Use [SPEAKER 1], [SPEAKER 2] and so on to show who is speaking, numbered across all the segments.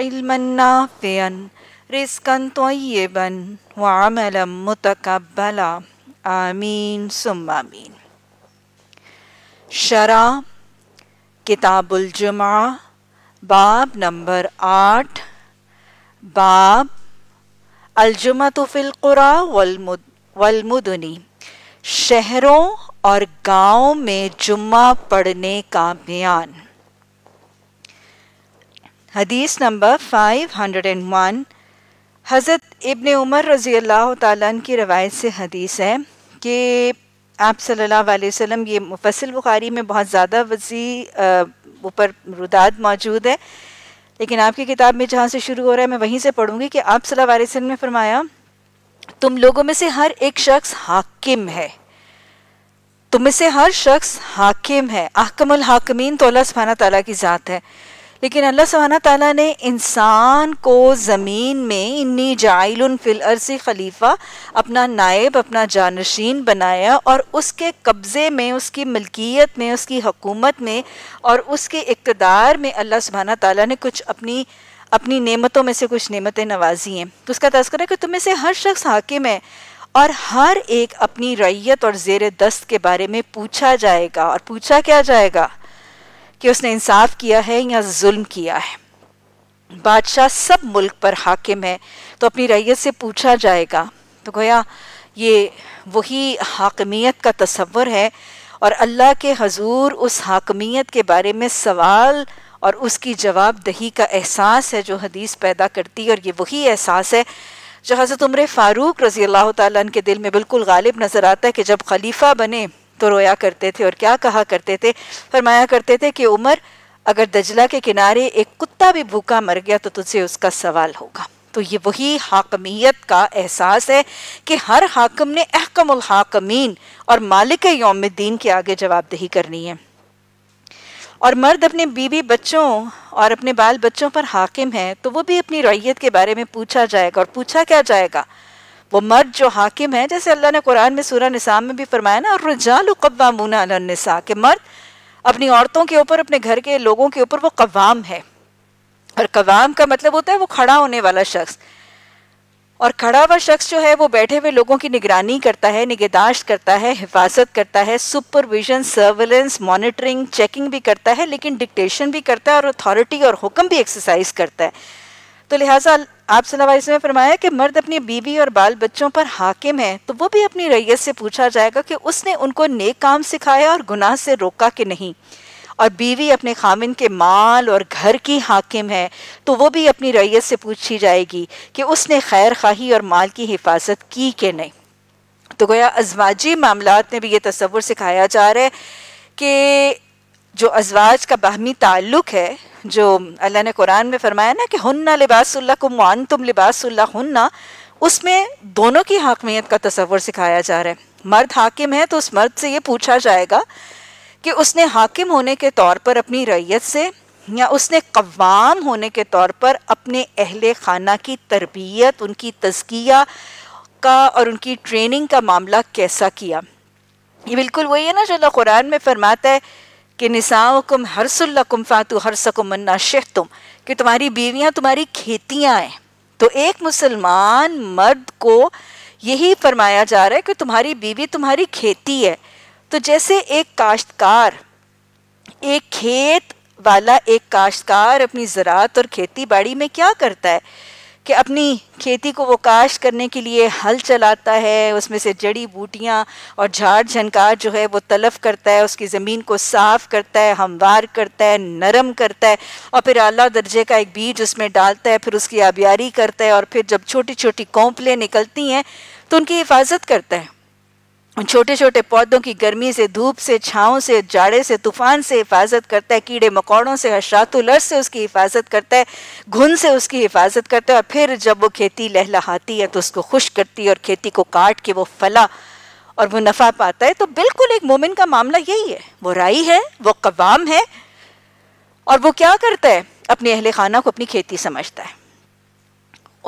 [SPEAKER 1] علما نافعا رزقا طيبا وعملا متقبلا آمين ثم آمين शरा किताबुल जुमा बाब नंबर आठ बाब अलजुमा तो फ़िलकुरा वलमुदनी शहरों और गाँव में जुम्मा पढ़ने का बयान हदीस नंबर 501 हज़रत इबन उमर रज़ी अल्लाह तन की रवायत से हदीस है कि आप सल्लल्लाहु अलैहि वसल्लम ये मुफसल बुखारी में बहुत ज़्यादा वजी ऊपर रुदाद मौजूद है लेकिन आपकी किताब में जहाँ से शुरू हो रहा है मैं वहीं से पढ़ूँगी कि आप सल्लल्लाहु अलैहि वसल्लम ने फरमाया तुम लोगों में से हर एक शख्स हाकिम है तुम में से हर शख्स हाकिम है अहकमल हाकमीन तो अल्लाह सुबहाना तला की ज़ात है लेकिन अल्लाह सुबहाना ताला ने इंसान को ज़मीन में इन्नी जाइल फिल अरसी खलीफा अपना नायब अपना जानशीन बनाया और उसके कब्ज़े में उसकी मलकियत में उसकी हकूमत में और उसके इकतदार में अल्लाह सुबहाना ताला ने कुछ अपनी अपनी नेमतों में से कुछ नेमतें नवाजी हैं तो उसका तस्कर है कि तुम्हें से हर शख्स हाकिम है और हर एक अपनी रैयत और जेर दस्त के बारे में पूछा जाएगा और पूछा क्या जाएगा कि उसने इंसाफ किया है या जुल्म किया है बादशाह सब मुल्क पर हाकिम है तो अपनी रैयत से पूछा जाएगा तो गोया ये वही हाकमियत का तस्वर है और अल्लाह के हजूर उस हाकमियत के बारे में सवाल और उसकी जवाबदही का एहसास है जो हदीस पैदा करती है और ये वही एहसास है जो हज़रत उम्र फ़ारूक रज़ी अल्लाह ताली के दिल में बिल्कुल गालिब नज़र आता है कि जब खलीफा बने तो रोया करते थे और क्या कहा करते थे फरमाया करते थे कि उमर अगर दजला के किनारे एक कुत्ता भी भूखा मर गया तो तुझसे उसका सवाल होगा तो ये वही हाकमियत का एहसास है कि हर हाकम ने अहकम हाकमीन और मालिक योमद्दीन के आगे जवाबदेही करनी है और मर्द अपने बीबी बच्चों और अपने बाल बच्चों पर हाकिम है तो वो भी अपनी रोइत के बारे में पूछा जाएगा और पूछा क्या जाएगा वो मर्द जो हाकिम है जैसे अल्लाह ने कुरान में सूरा निसाम में भी फरमाया ना रजाल कवामूना अलनिसा के मर्द अपनी औरतों के ऊपर अपने घर के लोगों के ऊपर वो कवाम है और कवाम का मतलब होता है वो खड़ा होने वाला शख्स और खड़ा हुआ शख्स जो है वो बैठे हुए लोगों की निगरानी करता है निगहदाश्त करता है हिफाजत करता है सुपरविजन सर्वेलेंस मॉनिटरिंग चेकिंग भी करता है लेकिन डिक्टेशन भी करता है और अथॉरिटी और हुक्म भी एक्सरसाइज करता है तो लिहाजा आप सलावाइस इसमें फरमाया कि मर्द अपनी बीवी और बाल बच्चों पर हाकिम है तो वो भी अपनी रैयत से पूछा जाएगा कि उसने उनको नेक काम सिखाया और गुनाह से रोका कि नहीं और बीवी अपने खामिन के माल और घर की हाकिम है तो वो भी अपनी रैयत से पूछी जाएगी कि उसने खैर खाही और माल की हिफाजत की कि नहीं तो गोया अजवाजी मामला में भी ये तस्वुर सिखाया जा रहा है कि जो अजवाज का बाहमी ताल्लुक है जो अल्लाह ने कुरान में फरमाया ना कि हन्ना लिबासल्ला को मान तुम लिबासल्ला हन्ना उसमें दोनों की हाकमियत का तस्वर सिखाया जा रहा है मर्द हाकिम है तो उस मर्द से ये पूछा जाएगा कि उसने हाकिम होने के तौर पर अपनी रैयत से या उसने कवाम होने के तौर पर अपने अहल खाना की तरबियत उनकी तजकिया का और उनकी ट्रेनिंग का मामला कैसा किया ये बिल्कुल वही है ना जो कुरान में फरमाता है कि निसाओकुम हरसुल्लकुम फातु हरसकुम मन्ना शेख तुम कि तुम्हारी बीवियां तुम्हारी खेतियां हैं तो एक मुसलमान मर्द को यही फरमाया जा रहा है कि तुम्हारी बीवी तुम्हारी खेती है तो जैसे एक काश्तकार एक खेत वाला एक काश्तकार अपनी ज़रात और खेती बाड़ी में क्या करता है कि अपनी खेती को वो काश करने के लिए हल चलाता है उसमें से जड़ी बूटियाँ और झाड़ झनकार जो है वो तलफ करता है उसकी ज़मीन को साफ़ करता है हमवार करता है नरम करता है और फिर अला दर्जे का एक बीज उसमें डालता है फिर उसकी आबियारी करता है और फिर जब छोटी छोटी कौंपलें निकलती हैं तो उनकी हिफाजत करता है छोटे छोटे पौधों की गर्मी से धूप से छाँव से जाड़े से तूफान से हिफाजत करता है कीड़े मकौड़ों से हशरातुलर से उसकी हिफाजत करता है घुन से उसकी हिफाजत करता है और फिर जब वो खेती लहलहाती है तो उसको खुश करती है और खेती को काट के वो फला और वो नफ़ा पाता है तो बिल्कुल एक मोमिन का मामला यही है वो राई है वो कवाम है और वो क्या करता है अपने अहल खाना को अपनी खेती समझता है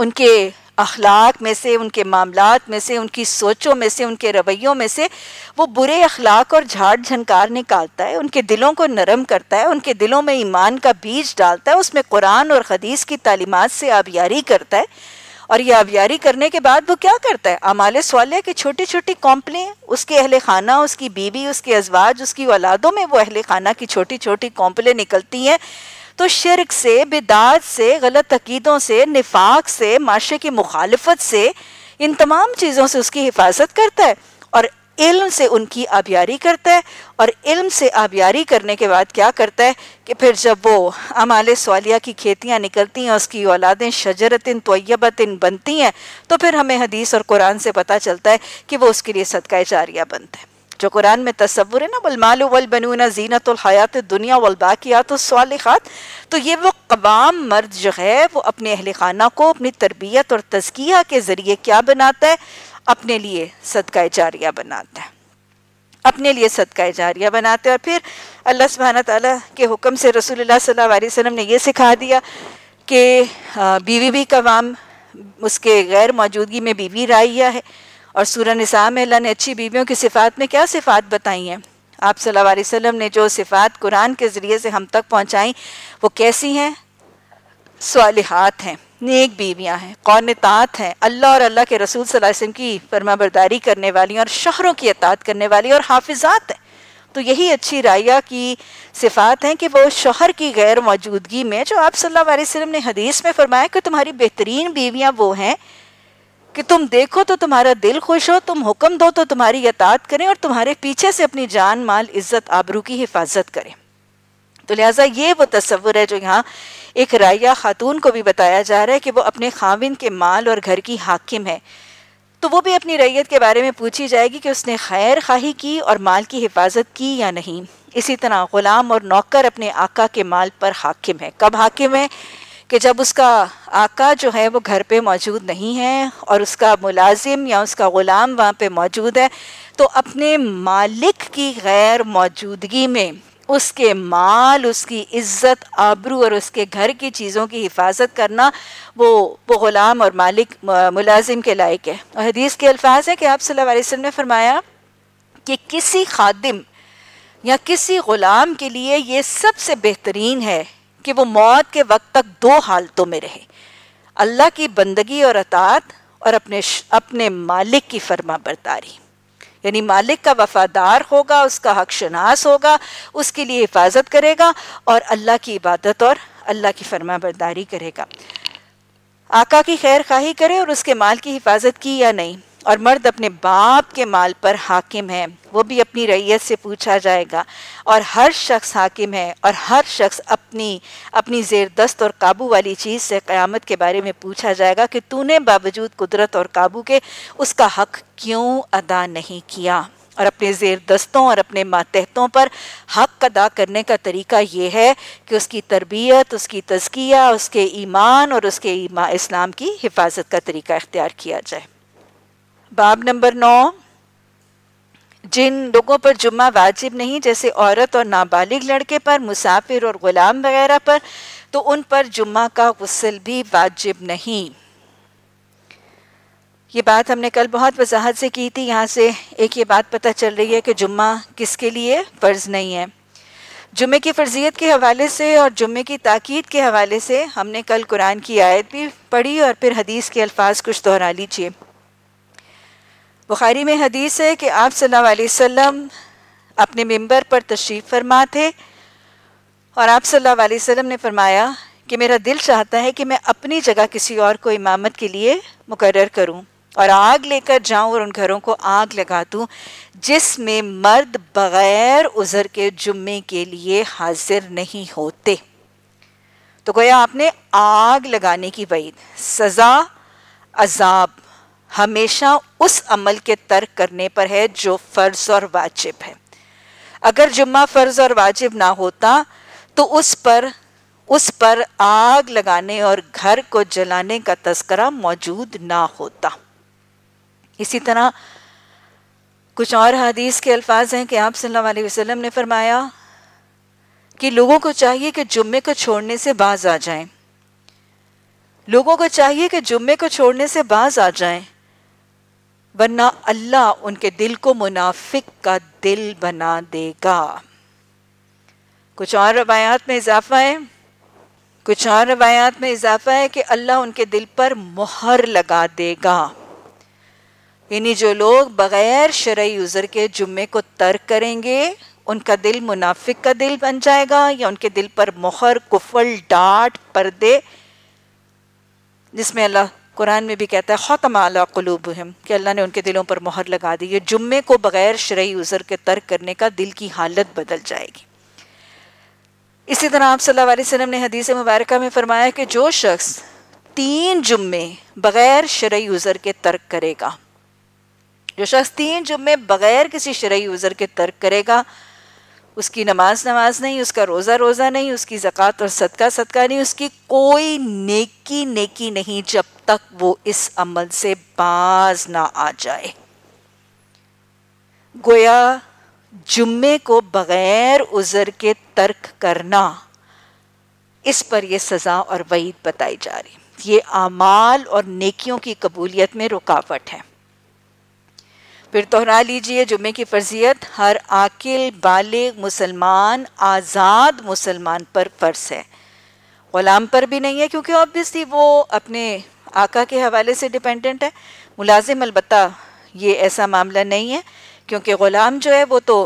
[SPEAKER 1] उनके अखलाक में से उनके मामला में से उनकी सोचों में से उनके रवैयों में से वो बुरे अखलाक और झाड़ झनकार निकालता है उनके दिलों को नरम करता है उनके दिलों में ईमान का बीज डालता है उसमें कुरान और हदीस की तालीमत से आबियारी करता है और ये आबियारी करने के बाद वो क्या करता है अमाल सवालिया की छोटी छोटी कॉम्पलें उसके अहल खाना उसकी बीवी उसके अजवाज उसकी औलादों में वो अहल खाना की छोटी छोटी कॉम्पलें निकलती हैं तो शिरक से बिदात से गलत अकीदों से निफाक से माशे की मुखालफत से इन तमाम चीज़ों से उसकी हिफाजत करता है और इल्म से उनकी आबियारी करता है और इल्म से आबियारी करने के बाद क्या करता है कि फिर जब वो अमाल सवालिया की खेतियाँ निकलती हैं उसकी औलादें शजरतिन तोयबतिन बनती हैं तो फिर हमें हदीस और कुरान से पता चलता है कि वो उसके लिए सदका जारिया बनता है जो कुरान में तस्वुर है ना बलमाल वलबनून जीनत हयात दुनिया वलबाकियात सालखात तो ये वो कवाम मर्द जो है वो अपने अहल खाना को अपनी तरबियत और तजकिया के ज़रिए क्या बनाता है अपने लिए सदका जारिया बनाता है अपने लिए सदका जारिया बनाते हैं और फिर अल्लाह सुबहाना ताली के हुक्म से रसूलुल्लाह सल्लल्लाहु अलैहि वसल्लम ने यह सिखा दिया कि बीवी भी कवाम उसके गैर मौजूदगी में बीवी राइया है और सूरन नसा में अल्लाह ने अच्छी बीवियों की सिफात में क्या सिफात बताई हैं आप सल्ला अलैहि ने जो सिफात कुरान के ज़रिए से हम तक पहुँचाई वो कैसी हैं सालहात हैं नेक बीवियाँ हैं कौन तात हैं अल्लाह और अल्लाह के रसूल वसम अलैहि वसल्लम की फरमाबरदारी करने वाली और शहरों की अतात करने वाली और हाफिजात हैं तो यही अच्छी राया की सिफात हैं कि वो शोहर की गैर मौजूदगी में जो आप सल्ला वसम ने हदीस में फरमाया कि तुम्हारी बेहतरीन बीवियाँ वो हैं कि तुम देखो तो तुम्हारा दिल खुश हो तुम हुक्म दो तो तुम्हारी यतात करें और तुम्हारे पीछे से अपनी जान माल इज्जत आबरू की हिफाजत करें तो लिहाजा ये वो तस्वुर है जो यहाँ एक राया खातून को भी बताया जा रहा है कि वो अपने खाविन के माल और घर की हाकिम है तो वो भी अपनी रैयत के बारे में पूछी जाएगी कि उसने खैर खाही की और माल की हिफाजत की या नहीं इसी तरह ग़ुलाम और नौकर अपने आका के माल पर हाकिम है कब हाकिम है कि जब उसका आका जो है वो घर पे मौजूद नहीं है और उसका मुलाजिम या उसका ग़ुलाम वहाँ पे मौजूद है तो अपने मालिक की गैर मौजूदगी में उसके माल उसकी इज्जत आबरू और उसके घर की चीज़ों की हिफाजत करना वो वो ग़ुलाम और मालिक मुलाजिम के लायक है और हदीस के अल्फाज है कि आप सल्लल्लाहु अलैहि वसल्लम ने फरमाया कि किसी खादिम या किसी ग़ुलाम के लिए ये सबसे बेहतरीन है कि वो मौत के वक्त तक दो हालतों में रहे अल्लाह की बंदगी और अतात और अपने अपने मालिक की फर्मा बरदारी यानी मालिक का वफादार होगा उसका हक शनास होगा उसके लिए हिफाजत करेगा और अल्लाह की इबादत और अल्लाह की फर्मा बरदारी करेगा आका की खैर खाही करे और उसके माल की हिफाजत की या नहीं और मर्द अपने बाप के माल पर हाकिम है वो भी अपनी रैयत से पूछा जाएगा और हर शख्स हाकिम है और हर शख्स अपनी अपनी जेरदस्त और काबू वाली चीज़ से क़्यामत के बारे में पूछा जाएगा कि तूने बावजूद कुदरत और काबू के उसका हक क्यों अदा नहीं किया और अपने जेर दस्तों और अपने मातहतों पर हक अदा करने का तरीका ये है कि उसकी तरबियत उसकी तजकिया उसके ईमान और उसके ईमा इस्लाम की हिफाजत का तरीका इख्तियार किया जाए बाब नंबर नौ जिन लोगों पर जुम्मा वाजिब नहीं जैसे औरत और नाबालिग लड़के पर मुसाफिर और ग़ुलाम वगैरह पर तो उन पर जुम्मा का गसल भी वाजिब नहीं ये बात हमने कल बहुत वजाहत से की थी यहाँ से एक ये बात पता चल रही है कि जुम्मा किसके लिए फ़र्ज़ नहीं है जुम्मे की फ़र्जियत के हवाले से और जुम्मे की ताक़ीद के हवाले से हमने कल कुरान की आयत भी पढ़ी और फिर हदीस के अल्फाज कुछ दोहरा लीजिए बुखारी में हदीस है कि आप सल्लल्लाहु अलैहि वसल्लम अपने मेंबर पर तशरीफ़ फरमा थे और आप सल्लल्लाहु अलैहि वसल्लम ने फरमाया कि मेरा दिल चाहता है कि मैं अपनी जगह किसी और को इमामत के लिए मुकर करूं और आग लेकर जाऊं और उन घरों को आग लगा दूँ जिसमें मर्द बग़ैर उज़र के जुम्मे के लिए हाजिर नहीं होते तो गोया आपने आग लगाने की वईद सज़ा अजाब हमेशा उस अमल के तर्क करने पर है जो फ़र्ज़ और वाजिब है अगर जुम्मा फ़र्ज़ और वाजिब ना होता तो उस पर उस पर आग लगाने और घर को जलाने का तस्करा मौजूद ना होता इसी तरह कुछ और हदीस के अल्फाज हैं कि आप सल्लल्लाहु अलैहि वसल्लम ने फरमाया कि लोगों को चाहिए कि जुम्मे को छोड़ने से बाज आ जाएं लोगों को चाहिए कि जुम्मे को छोड़ने से बाज आ जाएं वरना अल्लाह उनके दिल को मुनाफिक का दिल बना देगा कुछ और रवायात में इजाफा है कुछ और रवायात में इजाफा है कि अल्लाह उनके दिल पर मुहर लगा देगा यानी जो लोग बग़ैर शर्य उज़र के जुम्मे को तर्क करेंगे उनका दिल मुनाफिक का दिल बन जाएगा या उनके दिल पर मुहर कुफल डांट पर्दे जिसमें अल्लाह कुरान में भी कहता है ख़ौतम आला कलूबहम कि अल्लाह ने उनके दिलों पर मोहर लगा दी है जुम्मे को बग़ैर शरय उज़र के तर्क करने का दिल की हालत बदल जाएगी इसी तरह आप सल्लल्लाहु अलैहि वसल्लम ने हदीस मुबारक में फरमाया कि जो शख्स तीन जुम्मे बग़ैर शरय उज़र के तर्क करेगा जो शख्स तीन जुम्मे बग़ैर किसी शरय उज़र के तर्क करेगा उसकी नमाज नमाज नहीं उसका रोज़ा रोज़ा नहीं उसकी ज़क़़त और सदका सदका नहीं उसकी कोई नेकी नेकी नहीं जब तक वो इस अमल से बाज ना आ जाए गोया जुम्मे को बगैर उज़र के तर्क करना इस पर यह सज़ा और वईद बताई जा रही ये आमाल और नेकियों की कबूलियत में रुकावट है फिर दोहरा लीजिए जुम्मे की फर्जियत हर आकिल बालिग मुसलमान आज़ाद मुसलमान पर फर्ज है ग़ुलाम पर भी नहीं है क्योंकि ऑब्वियसली वो अपने आका के हवाले से डिपेंडेंट है मुलाजिम अलबत् ये ऐसा मामला नहीं है क्योंकि ग़ुलाम जो है वो तो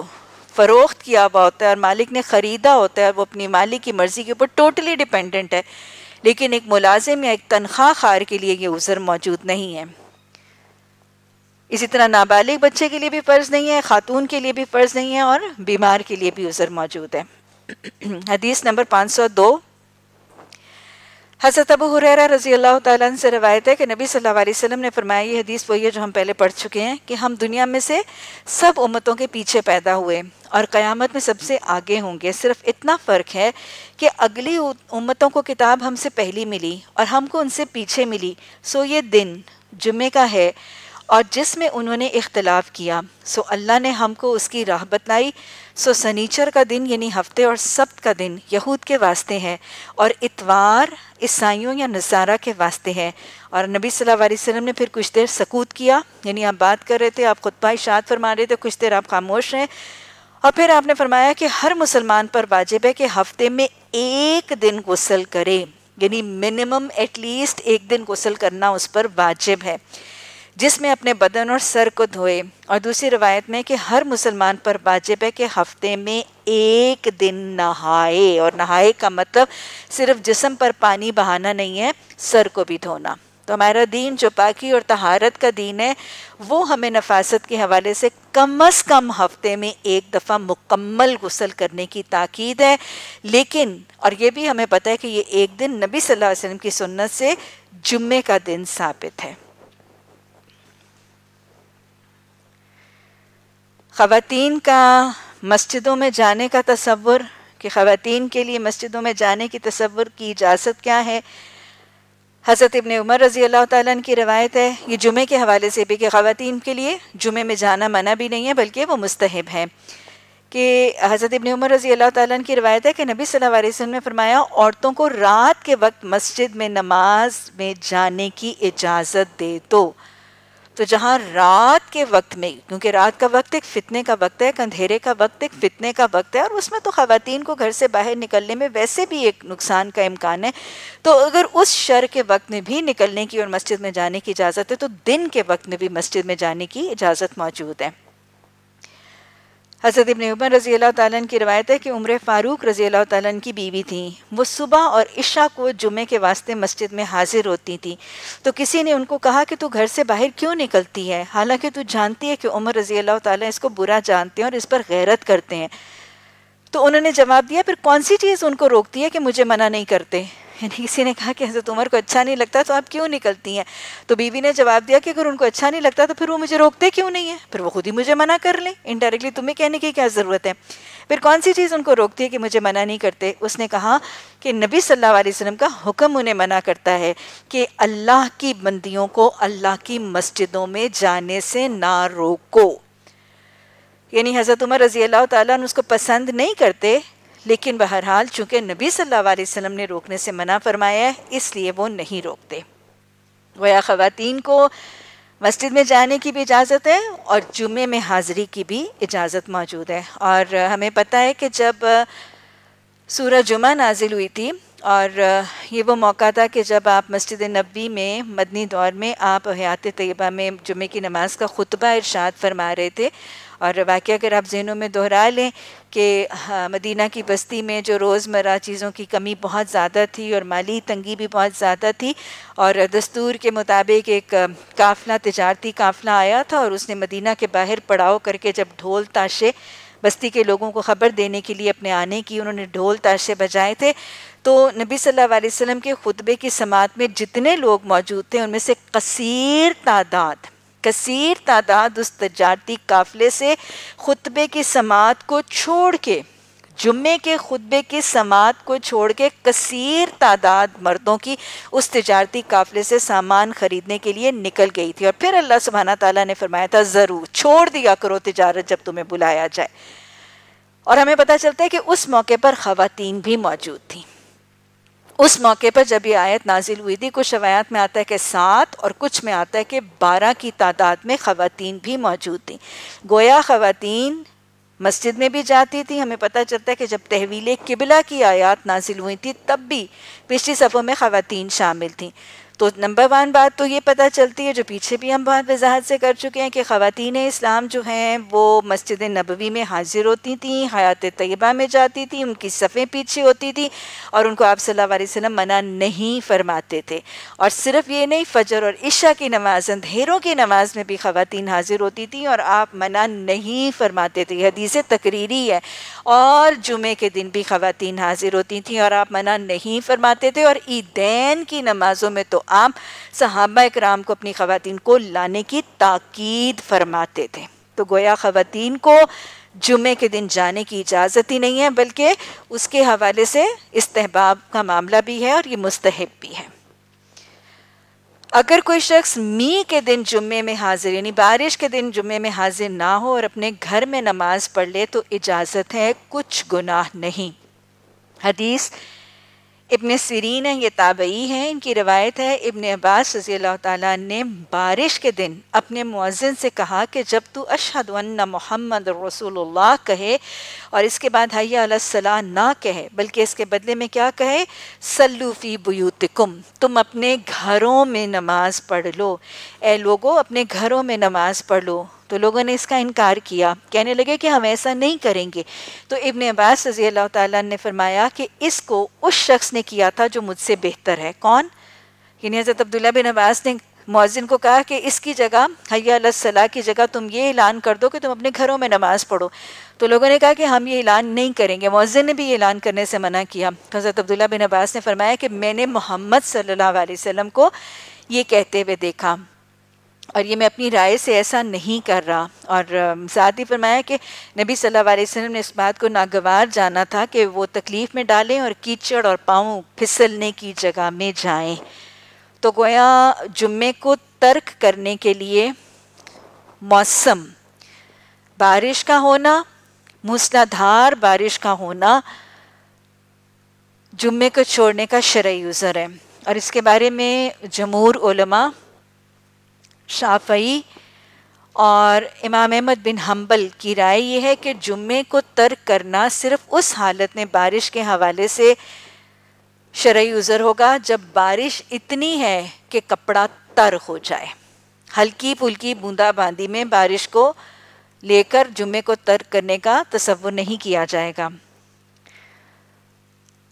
[SPEAKER 1] फ़रोख्त किया हुआ होता है और मालिक ने ख़रीदा होता है वो अपनी मालिक की मर्ज़ी के ऊपर टोटली डिपेंडेंट है लेकिन एक मुलाजिम या एक तनख्वाह खार के लिए ये उज़र मौजूद नहीं है इसी तरह नाबालिग बच्चे के लिए भी फ़र्ज़ नहीं है ख़ातून के लिए भी फ़र्ज़ नहीं है और बीमार के लिए भी उज़र मौजूद है हदीस नंबर पाँच सौ दो हज़रत अबू हुरैरा रजी अल्लाह तन से रवायत है कि नबी सल्लल्लाहु अलैहि वसल्लम ने फरमाया ये हदीस वही है जो हम पहले पढ़ चुके हैं कि हम दुनिया में से सब उम्मतों के पीछे पैदा हुए और क़यामत में सबसे आगे होंगे सिर्फ इतना फ़र्क है कि अगली उम्मतों को किताब हमसे पहली मिली और हमको उनसे पीछे मिली सो ये दिन जुमे का है और जिसमें उन्होंने इख्तलाफ किया सो अल्लाह ने हमको उसकी राह बतलाई सो सनीचर का दिन यानी हफ्ते और सप्त का दिन यहूद के वास्ते हैं और इतवार ईसाइयों या नज़ारा के वास्ते हैं और नबी सल्लल्लाहु अलैहि वसल्लम ने फिर कुछ देर सकूत किया यानी आप बात कर रहे थे आप खुतबा इशात फरमा रहे थे कुछ देर आप खामोश हैं और फिर आपने फरमाया कि हर मुसलमान पर वाजिब है कि हफ्ते में एक दिन गसल करे यानी मिनिमम एटलीस्ट एक दिन गसल करना उस पर वाजिब है जिसमें अपने बदन और सर को धोए और दूसरी रवायत में कि हर मुसलमान पर वाजिब है कि हफ्ते में एक दिन नहाए और नहाए का मतलब सिर्फ जिसम पर पानी बहाना नहीं है सर को भी धोना तो हमारा दीन जो पाकि और तहारत का दीन है वो हमें नफासत के हवाले से कम अज़ कम हफ्ते में एक दफ़ा मुकम्मल गसल करने की ताक़ीद है लेकिन और ये भी हमें पता है कि ये एक दिन नबी सल्लल्लाहु अलैहि वसल्लम की सुन्नत से जुम्मे का दिन साबित है ख़वातीन का मस्जिदों में जाने का तस्वुर कि ख़वातीन के लिए मस्जिदों में जाने की तस्वुर की इजाज़त क्या है हज़रत इबन उमर रज़ी अल्लाह तालन की रवायत है ये जुमे के हवाले से भी कि ख़वातीन के लिए जुमे में जाना मना भी नहीं है बल्कि वो मुस्तहब है कि हज़रत इबन उमर रज़ी अल्लाह तालन की रवायत है कि नबी सल्लल्लाहु अलैहि वसल्लम ने फरमाया औरतों को रात के वक्त मस्जिद में नमाज में जाने की इजाज़त दे दो तो। तो जहाँ रात के वक्त में क्योंकि रात का वक्त एक फितने का वक्त है एक अंधेरे का वक्त एक फितने का वक्त है और उसमें तो ख़वान को घर से बाहर निकलने में वैसे भी एक नुकसान का इम्कान है तो अगर उस शर के वक्त में भी निकलने की और मस्जिद में जाने की इजाज़त है तो दिन के वक्त में भी मस्जिद में जाने की इजाज़त मौजूद है हज़रत इबन उमर रज़ी अल्लाह तालन की रवायत है कि उम्र फ़ारूक रज़ी अल्लाह तालन की बीवी थी वो सुबह और इशा को जुमे के वास्ते मस्जिद में हाजिर होती थी तो किसी ने उनको कहा कि तू घर से बाहर क्यों निकलती है हालांकि तू जानती है कि उमर रज़ी अल्लाह ताली इसको बुरा जानते हैं और इस पर गैरत करते हैं तो उन्होंने जवाब दिया फिर कौन सी चीज़ उनको रोकती है कि मुझे मना नहीं करते यानी किसी ने कहा कि हजरत उमर को अच्छा नहीं लगता तो आप क्यों निकलती हैं तो बीवी ने जवाब दिया कि अगर उनको अच्छा नहीं लगता तो फिर वो मुझे रोकते क्यों नहीं है फिर वो खुद ही मुझे मना कर लें इनडायरेक्टली तुम्हें कहने की क्या ज़रूरत है फिर कौन सी चीज़ उनको रोकती है कि मुझे मना नहीं करते उसने कहा कि नबी सल्लल्लाहु अलैहि वसल्लम का हुक्म उन्हें मना करता है कि अल्लाह की बंदियों को अल्लाह की मस्जिदों में जाने से ना रोको यानी हज़रत उमर रज़ी अल्लाह ताली उसको पसंद नहीं करते लेकिन बहरहाल चूँकि नबी सल्लल्लाहु अलैहि वसल्लम ने रोकने से मना फरमाया है इसलिए वो नहीं रोकते गोया ख़वातीन को मस्जिद में जाने की भी इजाज़त है और जुम्मे में हाज़िरी की भी इजाज़त मौजूद है और हमें पता है कि जब सूरज जुमा नाजिल हुई थी और ये वो मौका था कि जब आप मस्जिद नबी में मदनी दौर में आप हयात तयबा में जुमे की नमाज़ का खुतबा इरशाद फरमा रहे थे और वाक़ अगर आप जहनों में दोहरा लें कि हाँ, मदीना की बस्ती में जो रोज़मर्रा चीज़ों की कमी बहुत ज़्यादा थी और माली तंगी भी बहुत ज़्यादा थी और दस्तूर के मुताबिक एक काफ़िला तजारती काफ़िला आया था और उसने मदीना के बाहर पड़ाव करके जब ढोल ताशे बस्ती के लोगों को ख़बर देने के लिए अपने आने की उन्होंने ढोल ताशे बजाए थे तो नबी सल्लल्लाहु अलैहि वसल्लम के खुतबे की समात में जितने लोग मौजूद थे उनमें से कसीर तादाद कसीर तादाद उस तजारती काफ़िले से खुतबे की समात को छोड़ के जुम्मे के खुतबे की समात को छोड़ के कसीर तादाद मर्दों की उस तजारती काफ़िले से सामान ख़रीदने के लिए निकल गई थी और फिर अल्लाह सुबहाना तला ने फरमाया था ज़रूर छोड़ दिया करो तजारत जब तुम्हें बुलाया जाए और हमें पता चलता है कि उस मौके पर ख़वातीन भी मौजूद थी उस मौके पर जब ये आयत नाजिल हुई थी कुछ रवायात में आता है कि सात और कुछ में आता है कि बारह की तादाद में ख़वातीन भी मौजूद थी गोया ख़वातीन मस्जिद में भी जाती थी हमें पता चलता है कि जब तहवील किबला की आयात नाजिल हुई थी तब भी पिछली सफ़ों में ख़वातीन शामिल थी तो नंबर वन बात तो ये पता चलती है जो पीछे भी हम बहुत वजाहत से कर चुके हैं कि ख़वान इस्लाम जो हैं वो मस्जिद नबवी में हाजिर होती थी हयात तयबा में जाती थी उनकी सफ़ें पीछे होती थी और उनको आप सल्ला वसम मना नहीं फरमाते थे और सिर्फ ये नहीं फजर और इशा की नमाज अंधेरों की नमाज में भी ख़वान हाजिर होती थी और आप मना नहीं फरमाते थे हदीस तकरीरी है और जुमे के दिन भी ख़वान हाजिर होती थी और आप मना नहीं फरमाते थे और ईदैन की नमाज़ों में तो आप सहाबा कराम को अपनी खातन को लाने की ताकीद फरमाते थे तो गोया ख़वान को जुमे के दिन जाने की इजाज़त ही नहीं है बल्कि उसके हवाले से इस्तेबाब का मामला भी है और ये मुस्तहब भी है अगर कोई शख्स मी के दिन जुम्मे में हाजिर यानी बारिश के दिन जुम्मे में हाजिर ना हो और अपने घर में नमाज पढ़ ले तो इजाज़त है कुछ गुनाह नहीं हदीस इब्ने सरीन है ये ताबई हैं इनकी रिवायत है इबन अब्बास रजी अल्लाह ताली ने बारिश के दिन अपने मुअज़िन से कहा कि जब तू अशहद मोहम्मद रसूलुल्लाह कहे और इसके बाद हया सलाह ना कहे बल्कि इसके बदले में क्या कहे सल्लूफ़ी बुयूतिकुम तुम अपने घरों में नमाज पढ़ लो ए लोगों अपने घरों में नमाज पढ़ लो तो लोगों ने इसका इनकार किया कहने लगे कि हम ऐसा नहीं करेंगे तो इबन अब्बास रजी अल्लाह ताला ने फरमाया कि इसको उस शख्स ने किया था जो मुझसे बेहतर है कौन यानी हज़रत अब्दुल्ला बिन अब्बास ने मौजिन को कहा कि इसकी जगह हैया की जगह तुम ये ऐलान कर दो कि तुम अपने घरों में नमाज़ पढ़ो तो लोगों ने कहा कि हम ये ऐलान नहीं करेंगे मौजिन ने भी ये ऐलान करने से मना किया तो हज़रत अब्दुल्ला बिन अब्बास ने फरमाया कि मैंने मोहम्मद सल्ला वसम को ये कहते हुए देखा और ये मैं अपनी राय से ऐसा नहीं कर रहा और साथ ही फरमाया कि नबी सल्लल्लाहु अलैहि वसल्लम ने इस बात को नागवार जाना था कि वो तकलीफ़ में डालें और कीचड़ और पाँव फिसलने की जगह में जाएं तो गोया जुम्मे को तर्क करने के लिए मौसम बारिश का होना मूसलाधार बारिश का होना जुम्मे को छोड़ने का शरा यूज़र है और इसके बारे में जमूर उलमा शाफई और इमाम अहमद बिन हम्बल की राय यह है कि जुम्मे को तर्क करना सिर्फ उस हालत में बारिश के हवाले से शरय यूज़र होगा जब बारिश इतनी है कि कपड़ा तर हो जाए हल्की फुल्की बूंदाबांदी में बारिश को लेकर जुम्मे को तर्क करने का तस्वुर नहीं किया जाएगा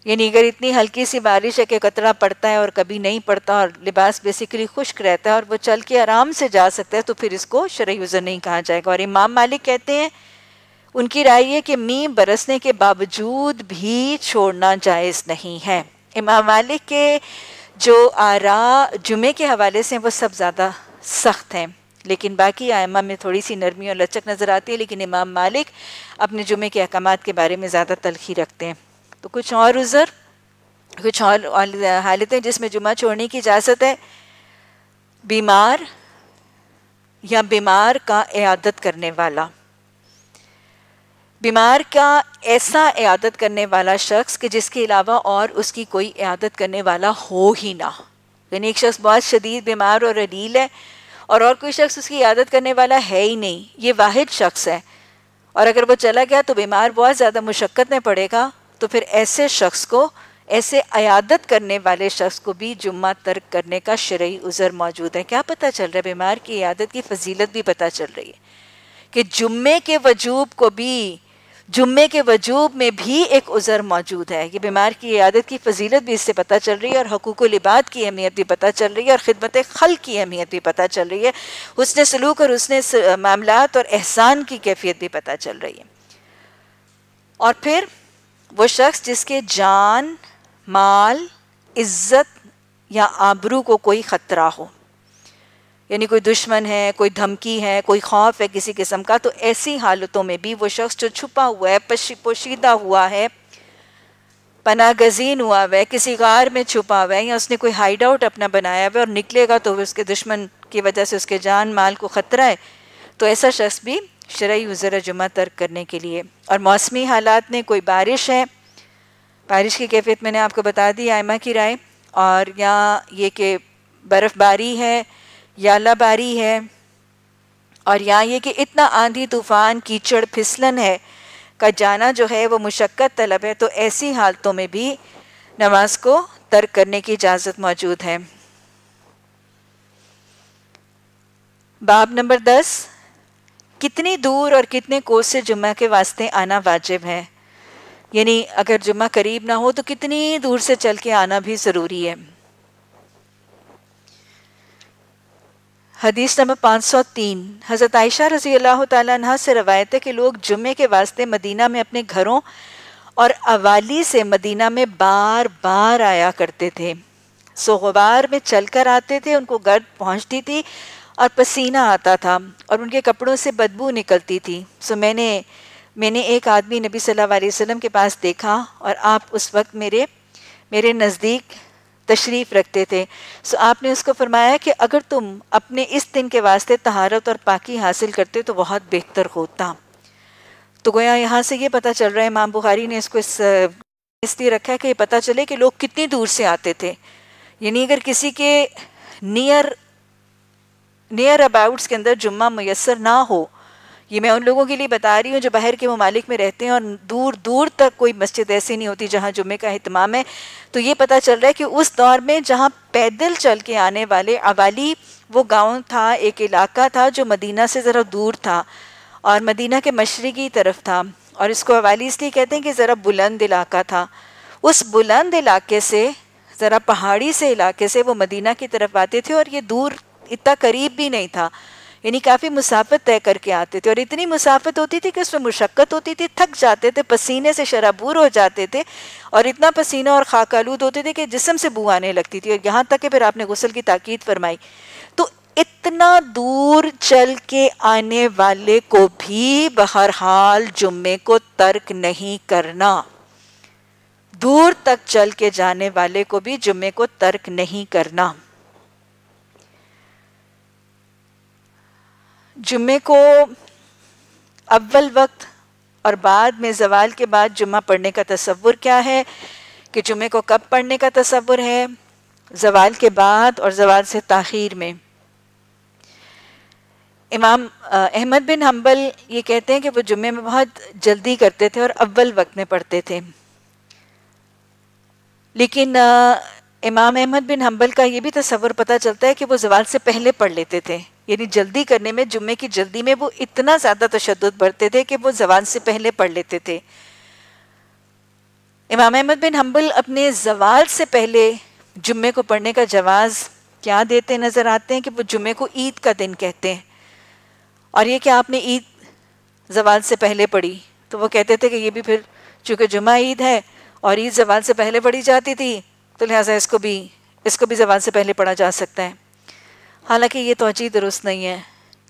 [SPEAKER 1] यानी अगर इतनी हल्की सी बारिश है कि कतरा पड़ता है और कभी नहीं पड़ता और लिबास बेसिकली खुश्क रहता है और वो चल के आराम से जा सकता है तो फिर इसको शरह यूज़र नहीं कहा जाएगा और इमाम मालिक कहते हैं उनकी राय है कि मी बरसने के बावजूद भी छोड़ना जायज़ नहीं है इमाम मालिक के जो आरा जुमे के हवाले से हैं वो सब ज़्यादा सख्त हैं लेकिन बाकी आयमा में थोड़ी सी नरमी और लचक नज़र आती है लेकिन इमाम मालिक अपने जुमे के अहकाम के बारे में ज़्यादा तलखी रखते हैं तो कुछ और उज़र कुछ और हालतें जिसमें जुमा छोड़ने की इजाज़त है बीमार या बीमार का इयादत करने वाला बीमार का ऐसा इयादत करने वाला शख्स कि जिसके अलावा और उसकी कोई इयादत करने वाला हो ही ना यानी एक शख्स बहुत शदीद बीमार और अलील है और और कोई शख्स उसकी इयादत करने वाला है ही नहीं ये वाहिद शख्स है और अगर वो चला गया तो बीमार बहुत ज़्यादा मुशक्क़त में पड़ेगा तो फिर ऐसे शख्स को ऐसे अयादत करने वाले शख्स को भी जुम्मा तर्क करने का शरयी उज़र मौजूद है क्या पता चल रहा है बीमार की इयादत की फजीलत भी पता चल रही है कि जुम्मे के वजूब को भी जुम्मे के वजूब में भी एक उज़र मौजूद है ये बीमार की आदत की फजीलत भी इससे पता चल रही है और हकूक लिबाद की अहमियत भी पता चल रही है और ख़िदमत खल की अहमियत भी पता चल रही है उसने सलूक और उसने मामला और एहसान की कैफियत भी पता चल रही है और फिर वो शख्स जिसके जान माल इज़्ज़त या आबरू को कोई ख़तरा हो यानी कोई दुश्मन है कोई धमकी है कोई खौफ है किसी किस्म का तो ऐसी हालतों में भी वो शख्स जो छुपा हुआ है पोशीदा हुआ है पना गजीन हुआ हुआ है किसी गार में छुपा हुआ है या उसने कोई हाइड आउट अपना बनाया हुआ है और निकलेगा तो उसके दुश्मन की वजह से उसके जान माल को ख़तरा है तो ऐसा शख्स भी शरा उज़र जुमा तर्क करने के लिए और मौसमी हालात में कोई बारिश है बारिश की कैफियत मैंने आपको बता दी आयमा की राय और या ये कि बर्फ़बारी है याला बारी है और यहाँ ये कि इतना आंधी तूफान कीचड़ फिसलन है का जाना जो है वो मुशक्क़त तलब है तो ऐसी हालतों में भी नमाज को तर्क करने की इजाज़त मौजूद है बाब नंबर दस कितनी दूर और कितने कोस से जुम्मे के वास्ते आना वाजिब है यानी अगर जुम्मा करीब ना हो तो कितनी दूर से चल के आना भी ज़रूरी है हदीस नंबर 503 हज़रत आयशा रज़ी अल्लाह तह से रवायत है कि लोग जुम्मे के वास्ते मदीना में अपने घरों और अवाली से मदीना में बार बार आया करते थे सोगवार में चल कर आते थे उनको गर्द पहुंचती थी और पसीना आता था और उनके कपड़ों से बदबू निकलती थी सो मैंने मैंने एक आदमी नबी सल्लल्लाहु अलैहि वसल्लम के पास देखा और आप उस वक्त मेरे मेरे नज़दीक तशरीफ़ रखते थे सो आपने उसको फरमाया कि अगर तुम अपने इस दिन के वास्ते तहारत और पाकि हासिल करते तो बहुत बेहतर होता तो गोया यहाँ से ये पता चल रहा है माम बुखारी ने इसको इस इसलिए रखा है कि पता चले कि लोग कितनी दूर से आते थे यानी अगर किसी के नियर नियर अबाउट्स के अंदर जुम्मा मैसर ना हो ये मैं उन लोगों के लिए बता रही हूँ जो बाहर के ममालिक में रहते हैं और दूर दूर तक कोई मस्जिद ऐसी नहीं होती जहाँ जुम्मे का अहतमाम है तो ये पता चल रहा है कि उस दौर में जहाँ पैदल चल के आने वाले अवाली वो गाँव था एक इलाका था जो मदीना से ज़रा दूर था और मदीना के मशरक़ी तरफ था और इसको अवाली इसलिए कहते हैं कि ज़रा बुलंद इलाका था उस बुलंद इलाके से ज़रा पहाड़ी से इलाके से वो मदीना की तरफ आते थे और ये दूर इतना करीब भी नहीं था यानी काफ़ी मुसाफत तय करके आते थे और इतनी मुसाफत होती थी कि उसमें मुशक्क़त होती थी थक जाते थे पसीने से शराबूर हो जाते थे और इतना पसीना और खाक आलूद होते थे कि जिसम से बू आने लगती थी और यहाँ तक कि फिर आपने गसल की ताकीद फरमाई तो इतना दूर चल के आने वाले को भी बहरहाल जुम्मे को तर्क नहीं करना दूर तक चल के जाने वाले को भी जुम्मे को तर्क नहीं करना जुम्मे को अव्वल वक्त और बाद में जवाल के बाद जुम्मा पढ़ने का तस्वुर क्या है कि जुम्मे को कब पढ़ने का तस्वुर है जवाल के बाद और जवाल से ताखीर में इमाम अहमद बिन हम्बल ये कहते हैं कि वो जुम्मे में बहुत जल्दी करते थे और अव्वल वक्त में पढ़ते थे लेकिन इमाम अहमद बिन हम्बल का ये भी तस्वुर पता चलता है कि वो जवाल से पहले पढ़ लेते थे यानी जल्दी करने में जुम्मे की जल्दी में वो इतना ज़्यादा तशद बरते थे कि वो जवान से पहले पढ़ लेते थे इमाम अहमद बिन हम्बल अपने जवाल से पहले जुम्मे को पढ़ने का जवाज़ क्या देते नज़र आते हैं कि वो जुम्मे को ईद का दिन कहते हैं और ये क्या आपने ईद जवाल से पहले पढ़ी तो वो कहते थे कि ये भी फिर चूँकि जुमा ईद है और ईद जवाल से पहले पढ़ी जाती थी तो लिहाजा इसको भी इसको भी जवाल से पहले पढ़ा जा सकता है हालांकि ये तोजी दुरुस्त नहीं है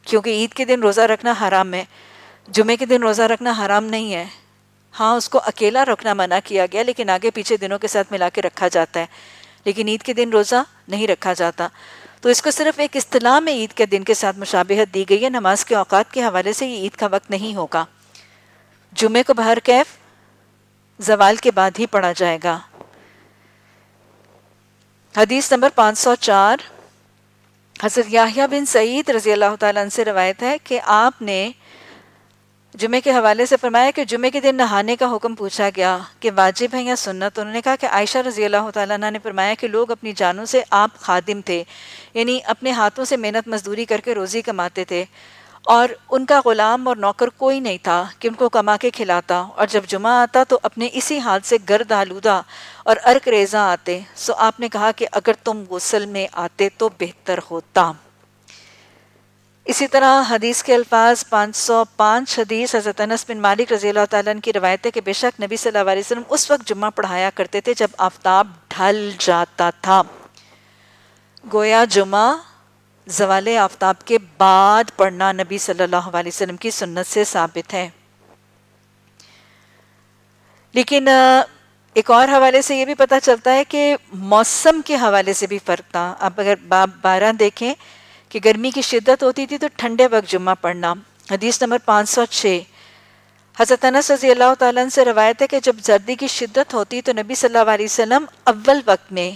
[SPEAKER 1] क्योंकि ईद के दिन रोज़ा रखना हराम है जुमे के दिन रोज़ा रखना हराम नहीं है हाँ उसको अकेला रखना मना किया गया लेकिन आगे पीछे दिनों के साथ मिला के रखा जाता है लेकिन ईद के दिन रोज़ा नहीं रखा जाता तो इसको सिर्फ एक अतलाह में ईद के दिन के साथ मुशाबहत दी गई है नमाज के अवकात के हवाले से ये ईद का वक्त नहीं होगा जुमे को बाहर कैफ जवाल के बाद ही पढ़ा जाएगा हदीस नंबर पाँच सौ चार हज़रत याहिया बिन सईद रज़ी अल्लाह तन से रवायत है कि आपने जुमे के हवाले से फरमाया कि जुमे के दिन नहाने का हुक्म पूछा गया कि वाजिब है या सुन्नत तो उन्होंने कहा कि आयशा रजी अल्लाह तला ने फरमाया कि लोग अपनी जानों से आप खादिम थे यानी अपने हाथों से मेहनत मजदूरी करके रोज़ी कमाते थे और उनका ग़ुलाम और नौकर कोई नहीं था कि उनको कमा के खिलाता और जब जुमा आता तो अपने इसी हाल से गर्द आलूदा और अर्क रेजा आते सो आपने कहा कि अगर तुम गसल में आते तो बेहतर होता इसी तरह हदीस के अल्फाज 505 हदीस हज़रत अनस बिन मालिक रज़ी अल्लाह की रवायत है कि बेशक नबी सल्लल्लाहु अलैहि वसल्लम उस वक्त जुम्मा पढ़ाया करते थे जब आफ्ताब ढल जाता था गोया जुमा जवाल आफ्ताब के बाद पढ़ना नबी सल्लल्लाहु अलैहि वसल्लम की सुन्नत से साबित है लेकिन एक और हवाले से ये भी पता चलता है कि मौसम के हवाले से भी फ़र्क था आप अगर बाब बारह देखें कि गर्मी की शिद्दत होती थी तो ठंडे वक्त जुम्मा पढ़ना हदीस नंबर पाँच सौ छः हज़रत अनस रजी अल्लाह तवायत से रवायत है कि जब सर्दी की शिद्दत होती तो नबी सल्लल्लाहु अलैहि वसल्लम अव्वल वक्त में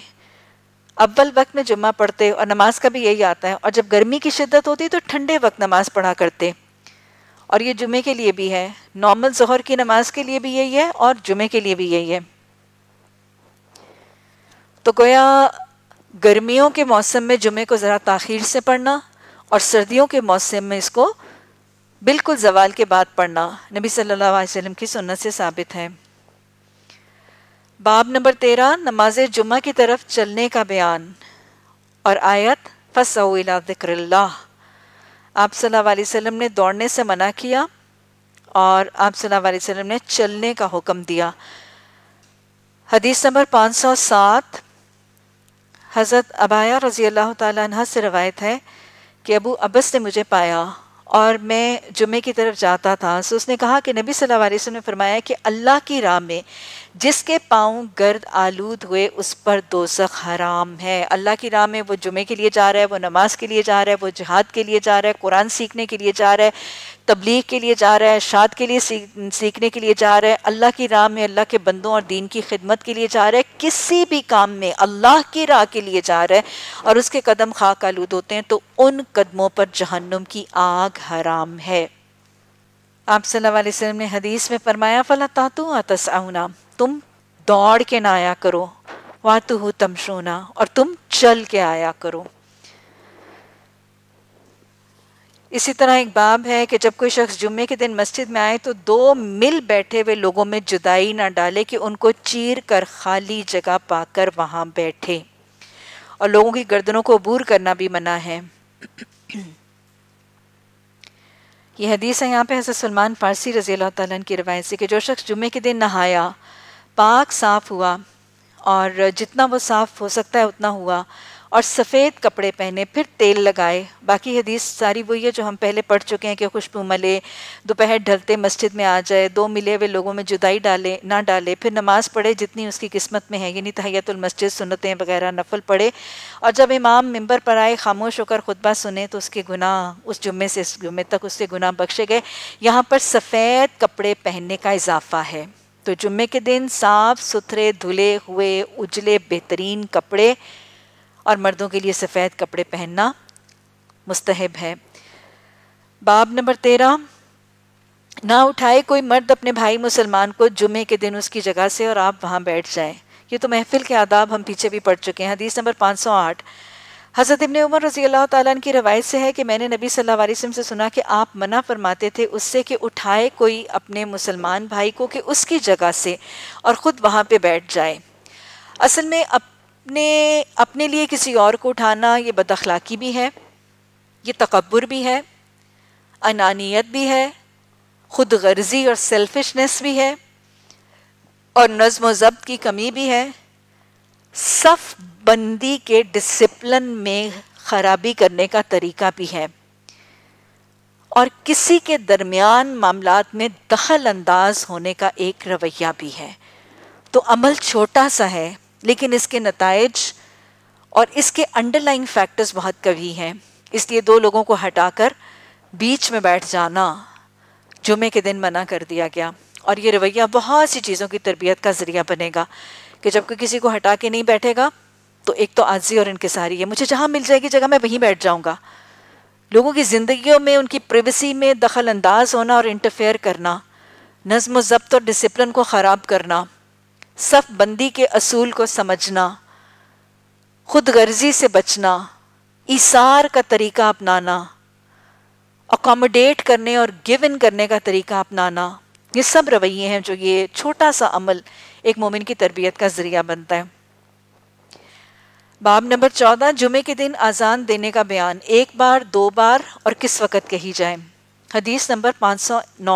[SPEAKER 1] अव्वल वक्त में जुम्मा पढ़ते और नमाज का भी यही आता है और जब गर्मी की शिद्दत होती है तो ठंडे वक्त नमाज पढ़ा करते और ये जुमे के लिए भी है नॉर्मल जहर की नमाज के लिए भी यही है और जुमे के लिए भी यही है तो गोया गर्मियों के मौसम में जुमे को ज़रा ताखिर से पढ़ना और सर्दियों के मौसम में इसको बिल्कुल जवाल के बाद पढ़ना नबी सल्लल्लाहु अलैहि वसल्लम की सुन्नत से साबित है बाब नंबर तेरह नमाज जुम्मा की तरफ चलने का बयान और आयत फ़सला ज़िक्रिल्ला आप सल्लल्लाहु ने दौड़ने से मना किया और आप सल्लल्लाहु ने चलने का हुक्म दिया हदीस नंबर पाँच सौ सात हज़रत अबाया रज़ी अल्लाह तह से रवायत है कि अबू अबस ने मुझे पाया और मैं जुमे की तरफ जाता था सो उसने कहा कि नबी सल्लल्लाहु अलैहि वसल्लम ने फरमाया कि अल्लाह की राह में जिसके पाँव गर्द आलूद हुए उस पर दोजख हराम है अल्लाह की राह में वो जुमे के लिए जा रहा है वो नमाज के लिए जा रहा है वो जहाद के लिए जा रहा है कुरान सीखने के लिए जा रहा है तबलीग के लिए जा रहा है शाद के लिए सीखने के लिए जा रहा है अल्लाह की राह में अल्लाह के बंदों और दीन की खिदमत के लिए जा रहा है किसी भी काम में अल्लाह की राह के लिए जा रहा है और उसके कदम खाक आलूद होते हैं तो उन कदमों पर जहन्नुम की आग हराम है आप सल्लल्लाहु अलैहि वसल्लम ने हदीस में फरमाया फला तातु आतसाउना तुम दौड़ के ना आया करो वाह तू हो तमशोना और तुम चल के आया करो इसी तरह एक बाब है कि जब कोई शख्स जुम्मे के दिन मस्जिद में आए तो दो मिल बैठे हुए लोगों में जुदाई ना डाले कि उनको चीर कर खाली जगह पाकर वहां बैठे और लोगों की गर्दनों को अबूर करना भी मना है यह हदीस है यहाँ पे हजरत सलमान फ़ारसी रजील तन की रवायत से कि जो शख्स जुम्मे के दिन नहाया पाक साफ हुआ और जितना वो साफ हो सकता है उतना हुआ और सफ़ेद कपड़े पहने फिर तेल लगाए बाकी हदीस सारी वही है जो हम पहले पढ़ चुके हैं कि खुशबू मले दोपहर ढलते मस्जिद में आ जाए दो मिले हुए लोगों में जुदाई डाले ना डाले फिर नमाज़ पढ़े जितनी उसकी किस्मत में है यानी सुनते सुनतें वगैरह नफल पढ़े और जब इमाम मंबर पर आए खामोश होकर खुतबा सुने तो उसके गुनाह उस जुम्मे से इस जुम्मे तक उसके गुनाह बख्शे गए यहाँ पर सफ़ेद कपड़े पहनने का इजाफ़ा है तो जुम्मे के दिन साफ सुथरे धुले हुए उजले बेहतरीन कपड़े और मर्दों के लिए सफ़ेद कपड़े पहनना मुस्तहब है बाब नंबर तेरह ना उठाए कोई मर्द अपने भाई मुसलमान को जुमे के दिन उसकी जगह से और आप वहाँ बैठ जाएं ये तो महफिल के आदाब हम पीछे भी पढ़ चुके हैं हदीस नंबर 508 हज़रत इबन उमर रजी अल्लाह ताली की रवायत से है कि मैंने नबी सल्लल्लाहु अलैहि वसल्लम से सुना कि आप मना फरमाते थे उससे कि उठाए कोई अपने मुसलमान भाई को कि उसकी जगह से और ख़ुद वहाँ पे बैठ जाए असल में अपने अपने लिए किसी और को उठाना ये बदखलाकी भी है ये तकबर भी है अनानियत भी है खुद गर्जी और सेल्फिशनेस भी है और नज़म व ज़ब्त की कमी भी है सफ़ बंदी के डिसिप्लिन में खराबी करने का तरीका भी है और किसी के दरमियान मामला में दखल अंदाज होने का एक रवैया भी है तो अमल छोटा सा है लेकिन इसके नतज और इसके अंडरलाइंग फैक्टर्स बहुत कवी हैं इसलिए दो लोगों को हटाकर बीच में बैठ जाना जुमे के दिन मना कर दिया गया और ये रवैया बहुत सी चीज़ों की तरबियत का ज़रिया बनेगा कि जब कोई किसी को हटा के नहीं बैठेगा तो एक तो आजी और इनके सारी है मुझे जहाँ मिल जाएगी जगह मैं वहीं बैठ जाऊँगा लोगों की ज़िंदगियों में उनकी प्रिवेसी में दखल अंदाज होना और इंटरफेयर करना नज़म ज़ब्त और डिसिप्लिन को ख़राब करना सफ बंदी के असूल को समझना खुद गर्जी से बचना इसार का तरीका अपनाना अकोमोडेट करने और गिव इन करने का तरीका अपनाना ये सब रवैये हैं जो ये छोटा सा अमल एक मोमिन की तरबियत का ज़रिया बनता है बाब नंबर चौदह जुमे के दिन आज़ान देने का बयान एक बार दो बार और किस वक़्त कही जाए हदीस नंबर 509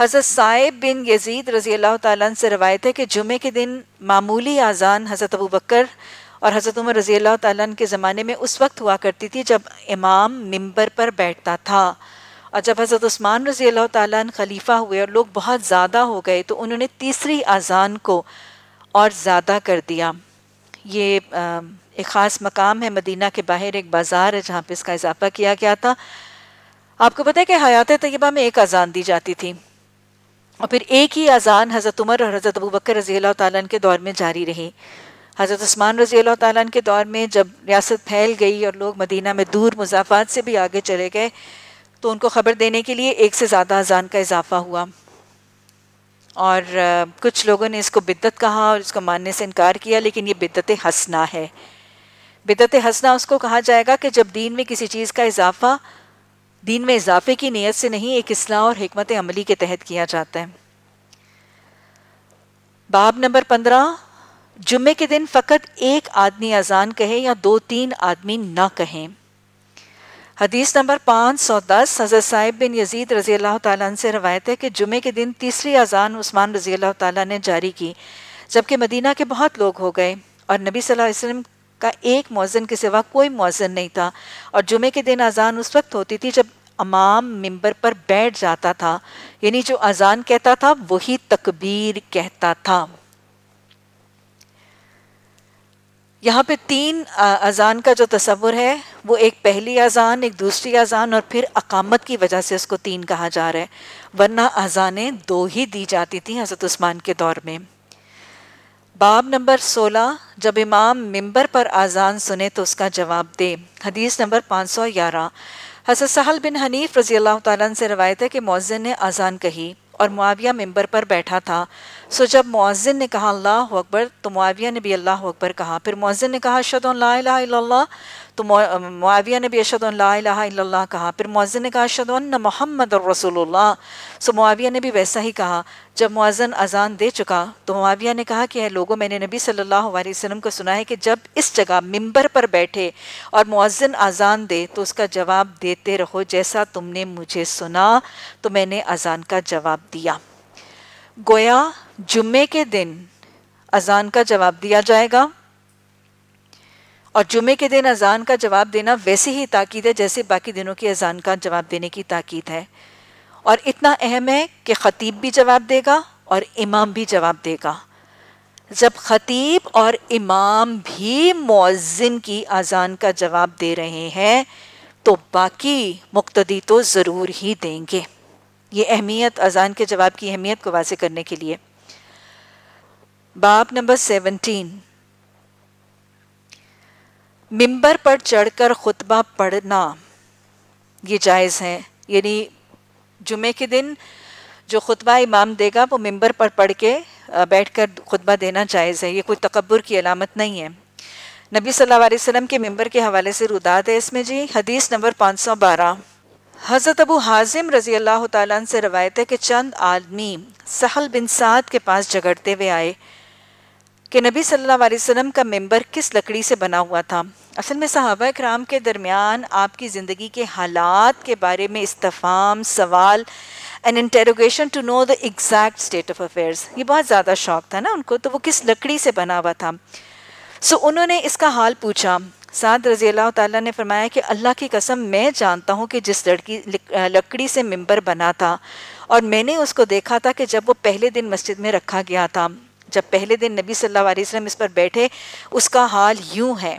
[SPEAKER 1] हज़रत साहिब बिन यजीद रज़ी अल्लाह ताली से रवायत है कि जुमे के दिन मामूली आज़ान हज़रत अबू बकर और हज़रत उमर रज़ी अल्लाह ताली के ज़माने में उस वक्त हुआ करती थी जब इमाम मिंबर पर बैठता था और जब हज़रत उस्मान रज़ी अल्लाह ताली खलीफा हुए और लोग बहुत ज़्यादा हो गए तो उन्होंने तीसरी आज़ान को और ज़्यादा कर दिया ये एक ख़ास मकाम है मदीना के बाहर एक बाज़ार है जहाँ पे इसका इजाफा किया गया था आपको पता है कि हयात तयबा में एक अज़ान दी जाती थी और फिर एक ही अज़ान हज़रत उमर और हज़रत अबू बकर रज़ी तन के दौर में जारी रही हज़रत उस्मान रज़ी तन के दौर में जब रियासत फैल गई और लोग मदीना में दूर मुजाफात से भी आगे चले गए तो उनको ख़बर देने के लिए एक से ज़्यादा अजान का इजाफा हुआ और कुछ लोगों ने इसको बिद्दत कहा और इसको मानने से इनकार किया लेकिन ये बिद्दत हंसना है बिदत हंसना उसको कहा जाएगा कि जब दीन में किसी चीज़ का इजाफा दीन में इजाफे की नीयत से नहीं एक इस्लाह और हमत अमली के तहत किया जाता है बाब नंबर पंद्रह जुम्मे के दिन फ़कत एक आदमी अजान कहे या दो तीन आदमी ना कहें हदीस नंबर पाँच सौ दस हजर साहिब बिन यजीद रज़ी अल्लाह ताली से रवायत है कि जुमे के दिन तीसरी अजान उस्मान रज़ी अल्लाह ताली ने जारी की जबकि मदीना के बहुत लोग हो गए और नबी सल्लल्लाहु अलैहि वसल्लम का एक मौजन के सिवा कोई मौजन नहीं था और जुमे के दिन अजान उस वक्त होती थी जब अमाम मिंबर पर बैठ जाता था यानी जो अजान कहता था वही तकबीर कहता था यहाँ पे तीन अज़ान का जो तस्वुर है वो एक पहली अज़ान एक दूसरी अज़ान और फिर अकामत की वजह से उसको तीन कहा जा रहा है वरना अज़ानें दो ही दी जाती थी हज़रत उस्मान के दौर में बाब नंबर 16 जब इमाम मिंबर पर आज़ान सुने तो उसका जवाब दे हदीस नंबर पाँच सौ ग्यारह हसत सहल बिन हनीफ रज़ी अल्लाह तन से रवायत है कि मौजिन ने आज़ान कही और मुआविया मेंबर पर बैठा था सो जब मुआजिन ने कहा अल्लाह अकबर तो मुआविया ने भी अल्लाह अकबर कहा फिर मुआजिन ने कहा शदोल्ला ला तो मुआविया ने भी अशद अल्लाह कहा फिर मुआजन ने कहा अशद मोहम्मद और रसोल्ला सो मुआविया ने भी वैसा ही कहा जब मुआजन अजान दे चुका तो मुआविया ने कहा कि है लोगों मैंने नबी सल्लल्लाहु अलैहि वसल्लम को सुना है कि जब इस जगह मिंबर पर बैठे और मुआजन अजान दे तो उसका जवाब देते रहो जैसा तुमने मुझे सुना तो मैंने अजान का जवाब दिया गोया जुम्मे के दिन अजान का जवाब दिया जाएगा और जुमे के दिन अजान का जवाब देना वैसे ही ताकीद है जैसे बाकी दिनों की अजान का जवाब देने की ताकीद है और इतना अहम है कि ख़तीब भी जवाब देगा और इमाम भी जवाब देगा जब ख़तीब और इमाम भी मौजिन की अजान का जवाब दे रहे हैं तो बाकी मुक्तदी तो ज़रूर ही देंगे ये अहमियत अजान के जवाब की अहमियत को वाजे करने के लिए बाप नंबर सेवनटीन मिंबर पर चढ़कर खुतबा पढ़ना ये जायज़ है यानी जुमे के दिन जो खुतबा इमाम देगा वो मिंबर पर पढ़ के बैठ कर खुतबा देना जायज़ है ये कोई तकबर की अलामत नहीं है नबी सल्लल्लाहु अलैहि वसल्लम के मेंबर के हवाले से रुदात है इसमें जी हदीस नंबर 512 हज़रत अबू हाजिम रज़ी अल्लाह ताला से रवायत है कि चंद आदमी सहल बिन साद के पास झगड़ते हुए आए कि नबी सल्लल्लाहु अलैहि वसल्लम का मेंबर किस लकड़ी से बना हुआ था असल में सहाबा कराम के दरमियान आपकी ज़िंदगी के हालात के बारे में इस्तफ़ाम सवाल and interrogation to know the exact state of affairs ये बहुत ज़्यादा शौक था ना उनको तो वो किस लकड़ी से बना हुआ था सो उन्होंने इसका हाल पूछा साद रजी अल्लाह ताला ने फरमाया कि अल्लाह की कसम मैं जानता हूँ कि जिस लड़की लकड़ी से मेम्बर बना था और मैंने उसको देखा था कि जब वो पहले दिन मस्जिद में रखा गया था जब पहले दिन नबी सल्लल्लाहु अलैहि वसल्लम इस पर बैठे उसका हाल यूं है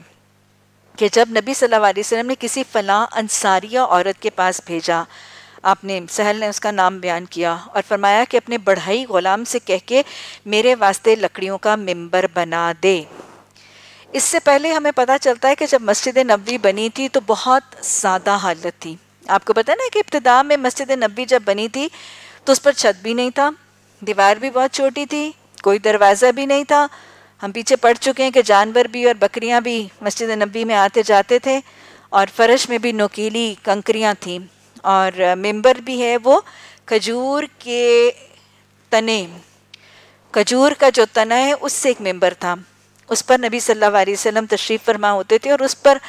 [SPEAKER 1] कि जब नबी सल्लल्लाहु अलैहि वसल्लम ने किसी फ़लाँ अंसारिया औरत के पास भेजा आपने सहल ने उसका नाम बयान किया और फरमाया कि अपने बढ़ई ग़ुलाम से कह के मेरे वास्ते लकड़ियों का मेम्बर बना दे इससे पहले हमें पता चलता है कि जब मस्जिद नबी बनी थी तो बहुत सादा हालत थी आपको पता ना कि इब्तदा में मस्जिद नबी जब बनी थी तो उस पर छत भी नहीं था दीवार भी बहुत छोटी थी कोई दरवाज़ा भी नहीं था हम पीछे पढ़ चुके हैं कि जानवर भी और बकरियां भी मस्जिद नबी में आते जाते थे और फर्श में भी नोकीली कंकरियां थीं और मेंबर भी है वो खजूर के तने खजूर का जो तना है उससे एक मेंबर था उस पर नबी सल्लल्लाहु अलैहि वसल्लम तशरीफ़ फरमा होते थे और उस पर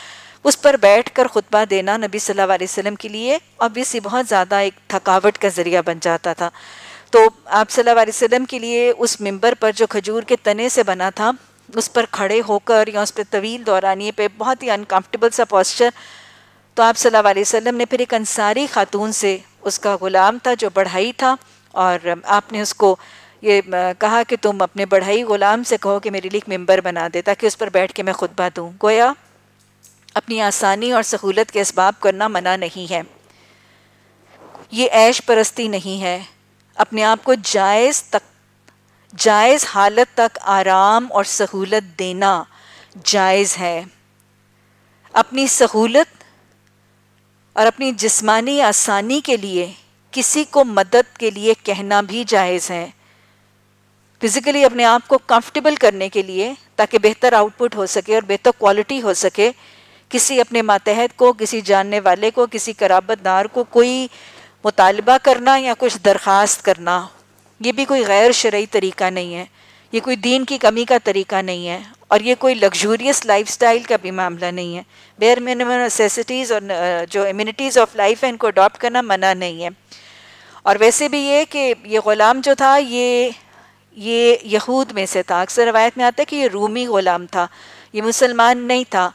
[SPEAKER 1] उस पर बैठ कर ख़ुतबा देना नबी सल्लल्लाहु अलैहि वसल्लम के लिए ऑब्वियसली बहुत ज़्यादा एक थकावट का ज़रिया बन जाता था तो आप सल्लल्लाहु अलैहि वसल्लम के लिए उस मिंबर पर जो खजूर के तने से बना था उस पर खड़े होकर या उस पर तवील दौरानिए पे बहुत ही अनकम्फर्टेबल सा पॉस्चर तो आप सल्लल्लाहु अलैहि वसल्लम ने फिर एक अंसारी खातून से उसका ग़ुलाम था जो बढ़ाई था और आपने उसको ये कहा कि तुम अपने बढ़ाई ग़ुलाम से कहो कि मेरे लिए एक मंबर बना दे ताकि उस पर बैठ के मैं खुतबा दूँ गोया अपनी आसानी और सहूलत के इसबाब करना मना नहीं है ये ऐश परस्ती नहीं है अपने आप को जायज़ तक जायज़ हालत तक आराम और सहूलत देना जायज़ है अपनी सहूलत और अपनी जिस्मानी आसानी के लिए किसी को मदद के लिए कहना भी जायज़ है फिज़िकली अपने आप को कंफर्टेबल करने के लिए ताकि बेहतर आउटपुट हो सके और बेहतर क्वालिटी हो सके किसी अपने मातहत को किसी जानने वाले को किसी कराबतदार को कोई मुतालबा करना या कुछ दरख्वास्त करना ये भी कोई गैर शर्य तरीका नहीं है ये कोई दीन की कमी का तरीका नहीं है और ये कोई लग्जूरियस स्टाइल का भी मामला नहीं है बेयर मिनिमम नेसेसिटीज़ और जो इम्यूनिटीज़ ऑफ लाइफ है इनको अडॉप्ट करना मना नहीं है और वैसे भी ये कि ये ग़ुलाम जो था ये ये यहूद में से था अक्सर रवायत में आता है कि ये रूमी ग़ुलाम था ये मुसलमान नहीं था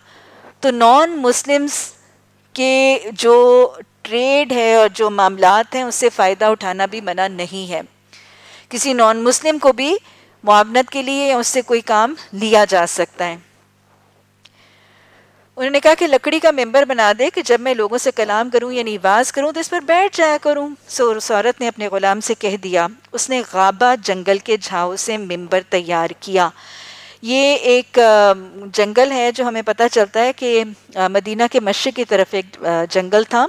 [SPEAKER 1] तो नॉन मुस्लिम्स के जो ट्रेड है और जो मामलात हैं उससे फ़ायदा उठाना भी मना नहीं है किसी नॉन मुस्लिम को भी मुआवनत के लिए उससे कोई काम लिया जा सकता है उन्होंने कहा कि लकड़ी का मेंबर बना दे कि जब मैं लोगों से कलाम करूं या निवास करूं तो इस पर बैठ जाया करूं सो उस औरत ने अपने ग़ुलाम से कह दिया उसने गाबा जंगल के झाव से मेंबर तैयार किया ये एक जंगल है जो हमें पता चलता है कि मदीना के मशरक़ की तरफ एक जंगल था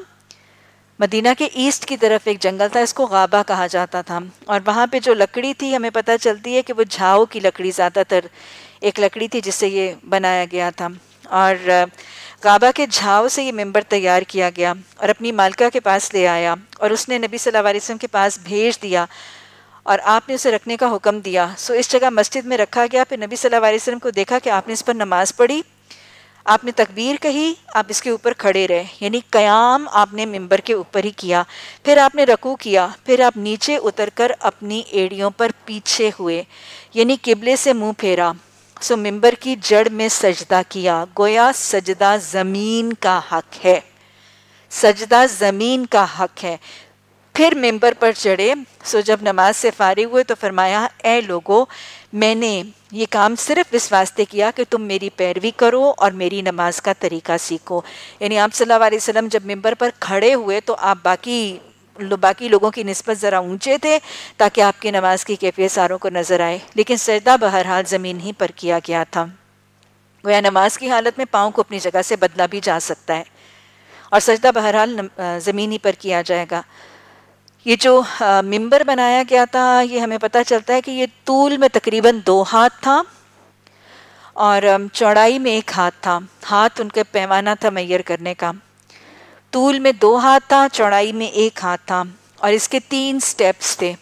[SPEAKER 1] मदीना के ईस्ट की तरफ एक जंगल था इसको गाबा कहा जाता था और वहाँ पे जो लकड़ी थी हमें पता चलती है कि वो झाओ की लकड़ी ज़्यादातर एक लकड़ी थी जिससे ये बनाया गया था और गाबा के झाव से ये मेंबर तैयार किया गया और अपनी मालिका के पास ले आया और उसने नबी सल्लल्लाहु अलैहि वसल्लम के पास भेज दिया और आपने उसे रखने का हुक्म दिया सो इस जगह मस्जिद में रखा गया फिर नबी सल्लल्लाहु अलैहि वसल्लम को देखा कि आपने इस पर नमाज़ पढ़ी आपने तकबीर कही आप इसके ऊपर खड़े रहे यानी क़याम आपने मिंबर के ऊपर ही किया फिर आपने रकू किया फिर आप नीचे उतरकर अपनी एड़ियों पर पीछे हुए यानी किबले से मुंह फेरा सो मिंबर की जड़ में सजदा किया गोया सजदा ज़मीन का हक है सजदा ज़मीन का हक है फिर मिंबर पर चढ़े सो जब नमाज से फारिग हुए तो फरमाया ए लोगो मैंने ये काम सिर्फ इस वास्ते किया कि तुम मेरी पैरवी करो और मेरी नमाज का तरीका सीखो यानी आप सल्लल्लाहु अलैहि वसल्लम जब मेंबर पर खड़े हुए तो आप बाकी बाकी लोगों की नस्बत ज़रा ऊंचे थे ताकि आपकी नमाज की कैफियत सारों को नज़र आए लेकिन सजदा बहरहाल ज़मीन ही पर किया गया था गोया नमाज की हालत में पाँव को अपनी जगह से बदला भी जा सकता है और सजदा बहरहाल ज़मीन ही पर किया जाएगा ये जो मिंबर बनाया गया था ये हमें पता चलता है कि ये तूल में तकरीबन दो हाथ था और चौड़ाई में एक हाथ था हाथ उनके पैमाना था मैयर करने का तूल में दो हाथ था चौड़ाई में एक हाथ था और इसके तीन स्टेप्स थे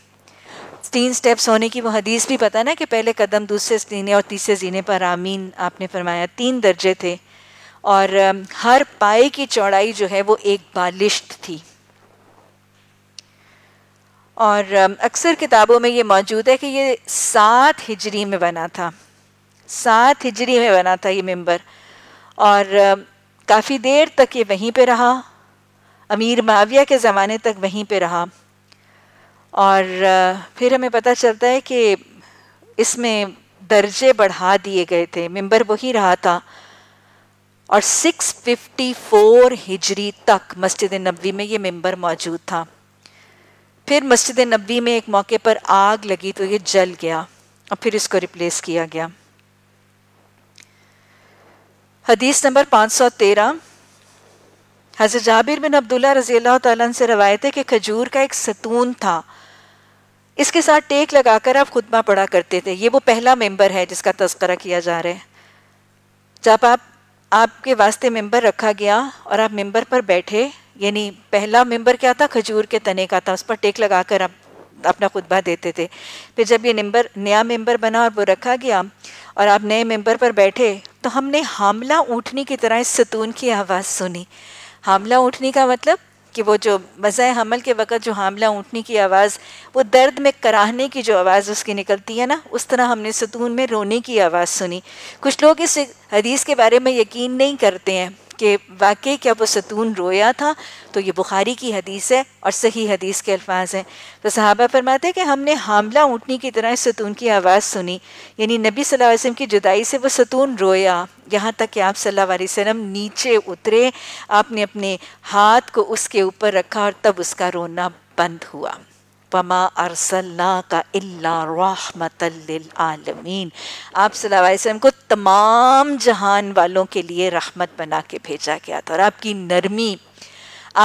[SPEAKER 1] तीन स्टेप्स होने की वो हदीस भी पता ना कि पहले कदम दूसरे जीने और तीसरे जीने पर आमीन आपने फरमाया तीन दर्जे थे और हर पाए की चौड़ाई जो है वो एक बालिश्त थी और अक्सर किताबों में ये मौजूद है कि ये सात हिजरी में बना था सात हिजरी में बना था ये मेंबर और काफ़ी देर तक ये वहीं पे रहा अमीर माविया के ज़माने तक वहीं पे रहा और फिर हमें पता चलता है कि इसमें दर्जे बढ़ा दिए गए थे मेंबर वही रहा था और 654 हिजरी तक मस्जिद नबी में ये मेंबर मौजूद था फिर मस्जिद नबी में एक मौके पर आग लगी तो ये जल गया और फिर इसको रिप्लेस किया गया हदीस नंबर 513 हज़रत जाबिर बिन अब्दुल्ला रजी अल्लाह से रवायत है कि खजूर का एक सतून था इसके साथ टेक लगाकर आप खुदबा पढ़ा करते थे ये वो पहला मेंबर है जिसका तस्करा किया जा रहा है जब आप आपके वास्ते मेंबर रखा गया और आप मेंबर पर बैठे यानी पहला मेंबर क्या था खजूर के तने का था उस पर टेक लगाकर आप अपना खुतबा देते थे फिर जब ये मेंबर नया मेंबर बना और वो रखा गया और आप नए मेंबर पर बैठे तो हमने हामला उठने की तरह इस सतून की आवाज़ सुनी हामला उठने का मतलब कि वो जो मज़ा हमल के वक़्त जो हामला उठने की आवाज़ वो दर्द में कराहने की जो आवाज़ उसकी निकलती है ना उस तरह हमने सतून में रोने की आवाज़ सुनी कुछ लोग इस हदीस के बारे में यकीन नहीं करते हैं कि वाकई क्या वो सतून रोया था तो ये बुखारी की हदीस है और सही हदीस के अल्फाज हैं तो सहाबा फरमाते हैं कि हमने हामला ऊँटनी की तरह सतून की आवाज़ सुनी यानी नबी सल्लल्लाहु अलैहि वसल्लम की जुदाई से वो सतून रोया यहाँ तक कि आप सल्लल्लाहु अलैहि वसल्लम नीचे उतरे आपने अपने हाथ को उसके ऊपर रखा और तब उसका रोना बंद हुआ वमा अरसल्ला का इल्ला रहमतमीन आप वसम को तमाम जहान वालों के लिए रहमत बना के भेजा गया था और आपकी नरमी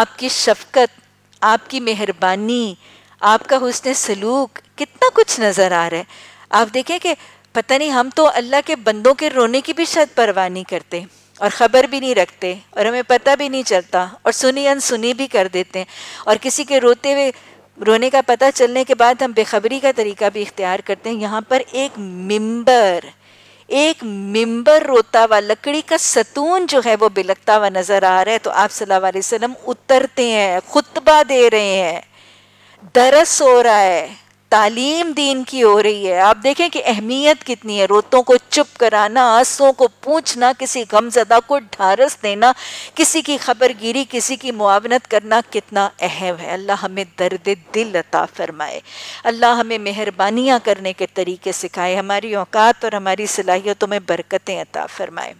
[SPEAKER 1] आपकी शफकत आपकी मेहरबानी आपका हुसन सलूक कितना कुछ नज़र आ रहा है आप देखें कि पता नहीं हम तो अल्लाह के बंदों के रोने की भी शायद परवाह नहीं करते और ख़बर भी नहीं रखते और हमें पता भी नहीं चलता और सुनी अनसुनी भी कर देते हैं और किसी के रोते हुए रोने का पता चलने के बाद हम बेखबरी का तरीका भी इख्तियार करते हैं यहाँ पर एक मिंबर एक मिंबर रोता हुआ लकड़ी का सतून जो है वो बिलकता हुआ नजर आ रहा है तो आप सल्लल्लाहु अलैहि वसल्लम उतरते हैं खुतबा दे रहे हैं दरस हो रहा है तालीम दीन की हो रही है आप देखें कि अहमियत कितनी है रोतों को चुप कराना आंसुओं को पूछना किसी गमजदा को ढारस देना किसी की खबरगिरी किसी की मुआवनत करना कितना अहम है अल्लाह हमें दर्द दिल अता फरमाए अल्लाह हमें मेहरबानियाँ करने के तरीके सिखाए हमारी औकात और हमारी सलाहियतों में बरकतें अता फरमाए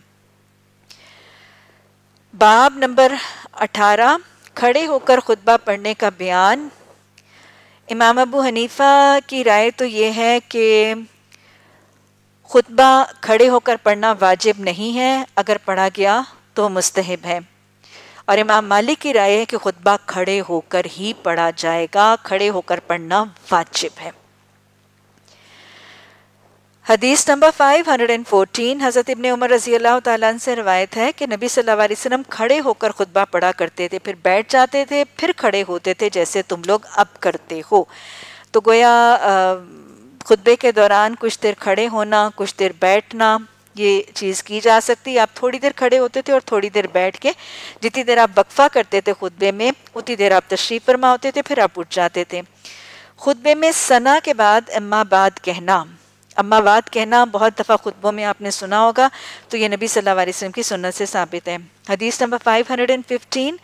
[SPEAKER 1] बाब नंबर अठारह खड़े होकर खुतबा पढ़ने का बयान इमाम अबू हनीफ़ा की राय तो ये है कि खुतबा खड़े होकर पढ़ना वाजिब नहीं है अगर पढ़ा गया तो मुस्तहब है और इमाम मालिक की राय है कि खुतबा खड़े होकर ही पढ़ा जाएगा खड़े होकर पढ़ना वाजिब है हदीस नंबर 514 हज़रत इबन उमर रजी अल्लाह तन से रवायत है कि नबी सल्लल्लाहु अलैहि वसल्लम खड़े होकर खुतबा पढ़ा करते थे फिर बैठ जाते थे फिर खड़े होते थे जैसे तुम लोग अब करते हो तो गोया खुतबे के दौरान कुछ देर खड़े होना कुछ देर बैठना ये चीज़ की जा सकती आप थोड़ी देर खड़े होते थे और थोड़ी देर बैठ के जितनी देर आप वक्फ़ा करते थे खुतबे में उतनी देर आप तशरीफ़ फरमा होते थे फिर आप उठ जाते थे खुतबे में सना के बाद अम्माबाद कहना अम्माबाद कहना बहुत दफ़ा खुतबों में आपने सुना होगा तो ये नबी सल्लल्लाहु अलैहि वसल्लम की सुन्नत से साबित है हदीस नंबर 515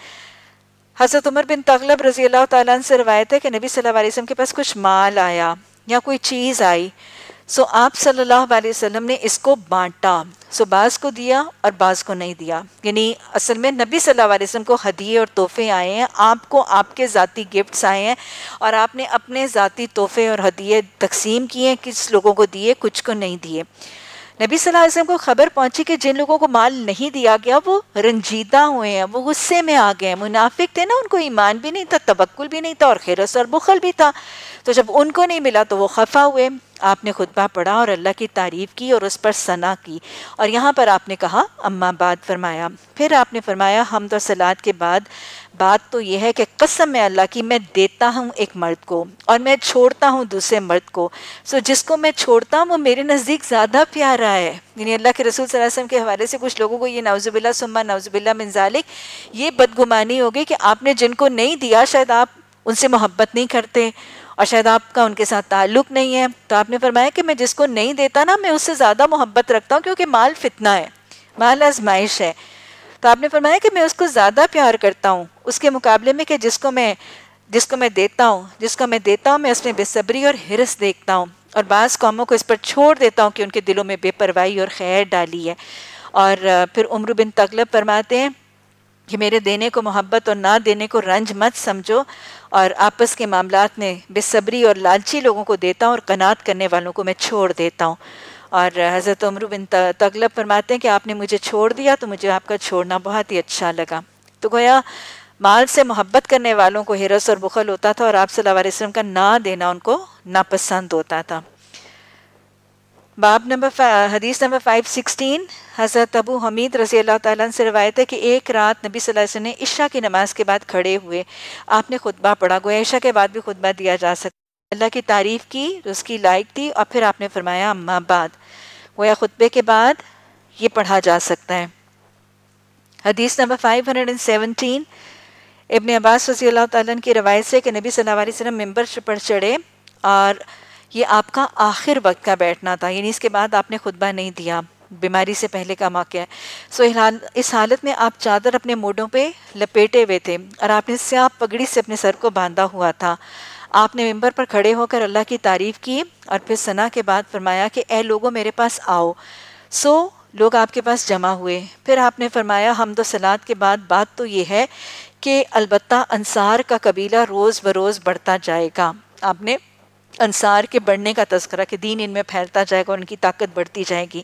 [SPEAKER 1] हज़रत उमर बिन तगलब रज़ी अल्लाह तन से रवायत है कि नबी सल्लल्लाहु अलैहि वसल्लम के पास कुछ माल आया या कोई चीज़ आई सो आप सल्लल्लाहु अलैहि वसल्लम ने इसको बांटा सो so, बाज़ को दिया और बाज़ को नहीं दिया यानी असल में नबी सल्लल्लाहु अलैहि वसल्लम को हदीये और तोहफे आए हैं आपको आपके ज़ाती गिफ्ट्स आए हैं और आपने अपने ज़ाती तोहफे और हदिये तकसीम किए हैं किस लोगों को दिए कुछ को नहीं दिए नबी वसल्लम को खबर पहुंची कि जिन लोगों को माल नहीं दिया गया वो रंजीदा हुए हैं वो गुस्से में आ गए हैं मुनाफिक थे ना उनको ईमान भी नहीं था तबक्ल भी नहीं था और खिरस और बुखल भी था तो जब उनको नहीं मिला तो वो खफा हुए आपने खुतबा पढ़ा और अल्लाह की तारीफ़ की और उस पर सना की और यहाँ पर आपने कहा अम्मा बाद फरमाया फिर आपने फरमाया हम तो सलाद के बाद बात तो यह है कि कसम है अल्लाह की मैं देता हूँ एक मर्द को और मैं छोड़ता हूँ दूसरे मर्द को सो so, जिसको मैं छोड़ता हूँ वो मेरे नज़दीक ज़्यादा प्यारा है यानी अल्लाह के रसूल वसम के हवाले से कुछ लोगों को ये नवजुबिल्ला सुम्मा नाउज़बिल्ला मिनजालिक ये बदगुमानी होगी कि आपने जिनको नहीं दिया शायद आप उनसे मोहब्बत नहीं करते और शायद आपका उनके साथ ताल्लुक नहीं है तो आपने फरमाया कि मैं जिसको नहीं देता ना मैं उससे ज़्यादा मोहब्बत रखता हूँ क्योंकि माल फितना है माल आजमाइश है तो आपने फरमाया कि मैं उसको ज़्यादा प्यार करता हूँ उसके मुकाबले में कि जिसको मैं जिसको मैं देता हूँ जिसको मैं देता हूँ मैं उसमें बेसब्री और हिरस देखता हूँ और बास कौमों को इस पर छोड़ देता हूँ कि उनके दिलों में बेपरवाही और खैर डाली है और फिर उम्र बिन तगलब फरमाते हैं कि मेरे देने को मोहब्बत और ना देने को रंज मत समझो और आपस के मामला में बेसब्री और लालची लोगों को देता हूँ और कनात करने वालों को मैं छोड़ देता हूँ और हज़रत उम्र बिन तगलब फरमाते हैं कि आपने मुझे छोड़ दिया तो मुझे आपका छोड़ना बहुत ही अच्छा लगा तो गोया माल से मोहब्बत करने वालों को हिरस और बुखल होता था और आप सल्लल्लाहु अलैहि वसल्लम का ना देना उनको नापसंद होता था बाब नंबर हदीस नंबर फाइव सिक्सटीन हज़रत अबू हमीद रज़ी अल्लाह ताला से रवायत है कि एक रात नबी सल्लल्लाहु अलैहि वसल्लम ने इशा की नमाज़ के बाद खड़े हुए आपने खुतबा पढ़ा गोया इशा के बाद भी खुतबा दिया जा सकता अल्लाह की तारीफ़ की तो उसकी लाइक दी और फिर आपने फरमाया अम्मा बाद या ख़ुतबे के बाद ये पढ़ा जा सकता है हदीस number five hundred and seventeen Ibn Abbas रजी अल्लाह तन की रवायत से कि नबी सल्लल्लाहु अलैहि वसल्लम मेंबर पर चढ़े और ये आपका आखिर वक्त का बैठना था यानी इसके बाद आपने खुतबा नहीं दिया बीमारी से पहले का मौक़ा है सो इस हालत में आप चादर अपने मोड़ों पे लपेटे हुए थे और आपने स्याह पगड़ी से अपने सर को बांधा हुआ था आपने मेम्बर पर खड़े होकर अल्लाह की तारीफ़ की और फिर सना के बाद फरमाया कि ए लोगों मेरे पास आओ सो लोग आपके पास जमा हुए फिर आपने फरमाया हमदो तो सलाद के बाद बात तो ये है कि अलबत्ता अनसार का कबीला रोज़ बरोज़ बढ़ता जाएगा आपने अंसार के बढ़ने का तस्करा कि दीन इनमें फैलता जाएगा और इनकी ताकत बढ़ती जाएगी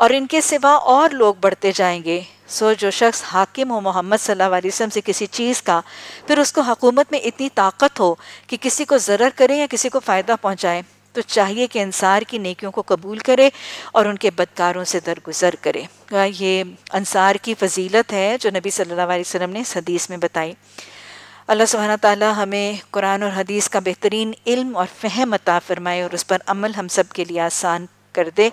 [SPEAKER 1] और इनके सिवा और लोग बढ़ते जाएंगे सो जो शख्स हाकिम हो मोहम्मद सल्लल्लाहु अलैहि वसल्लम से किसी चीज़ का फिर उसको हकूमत में इतनी ताकत हो कि किसी को ज़र करे या किसी को फ़ायदा पहुँचाए तो चाहिए कि अंसार की नेकियों को कबूल करे और उनके बदकारों से दरगुजर करे हाँ, ये अंसार की फजीलत है जो नबी सल्लल्लाहु अलैहि वसल्लम ने हदीस में बताई अल्लाह सुबहाना ताली हमें कुरान और हदीस का बेहतरीन इल्म और फहम अता फ़रमाए और उस पर अमल हम सब के लिए आसान कर दे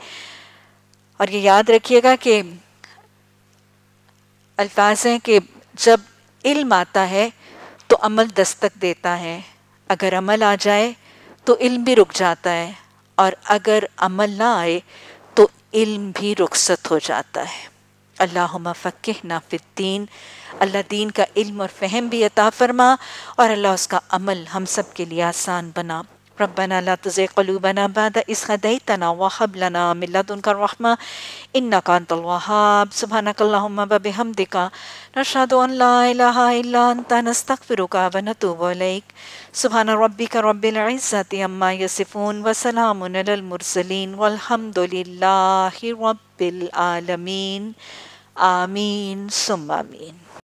[SPEAKER 1] और ये याद रखिएगा कि अल्फाज हैं कि जब इल्म आता है तो अमल दस्तक देता है अगर अमल आ जाए तो इल्म भी रुक जाता है और अगर अमल ना आए तो इल्म भी रुखसत हो जाता है अल्लाह फ़क़ह फ़िद्दीन अल्लाह दीन का इल्म और फहम भी अता फ़रमा और अल्लाह उसका अमल हम सब के लिए आसान बना रबना ला तुज़ कलूबना बाद इस हदई तना वहब लना मिलतुनका रहमा इन्ना कान्तलवाहाब सुबहानकल्लाहुम्मा बबिहमदिका नशहदु अन ला इलाहा व नतूबु इलैक सुबहान रब्बिका रब्बिल अम्मा यसिफून व सलामुन Amin, summa amin.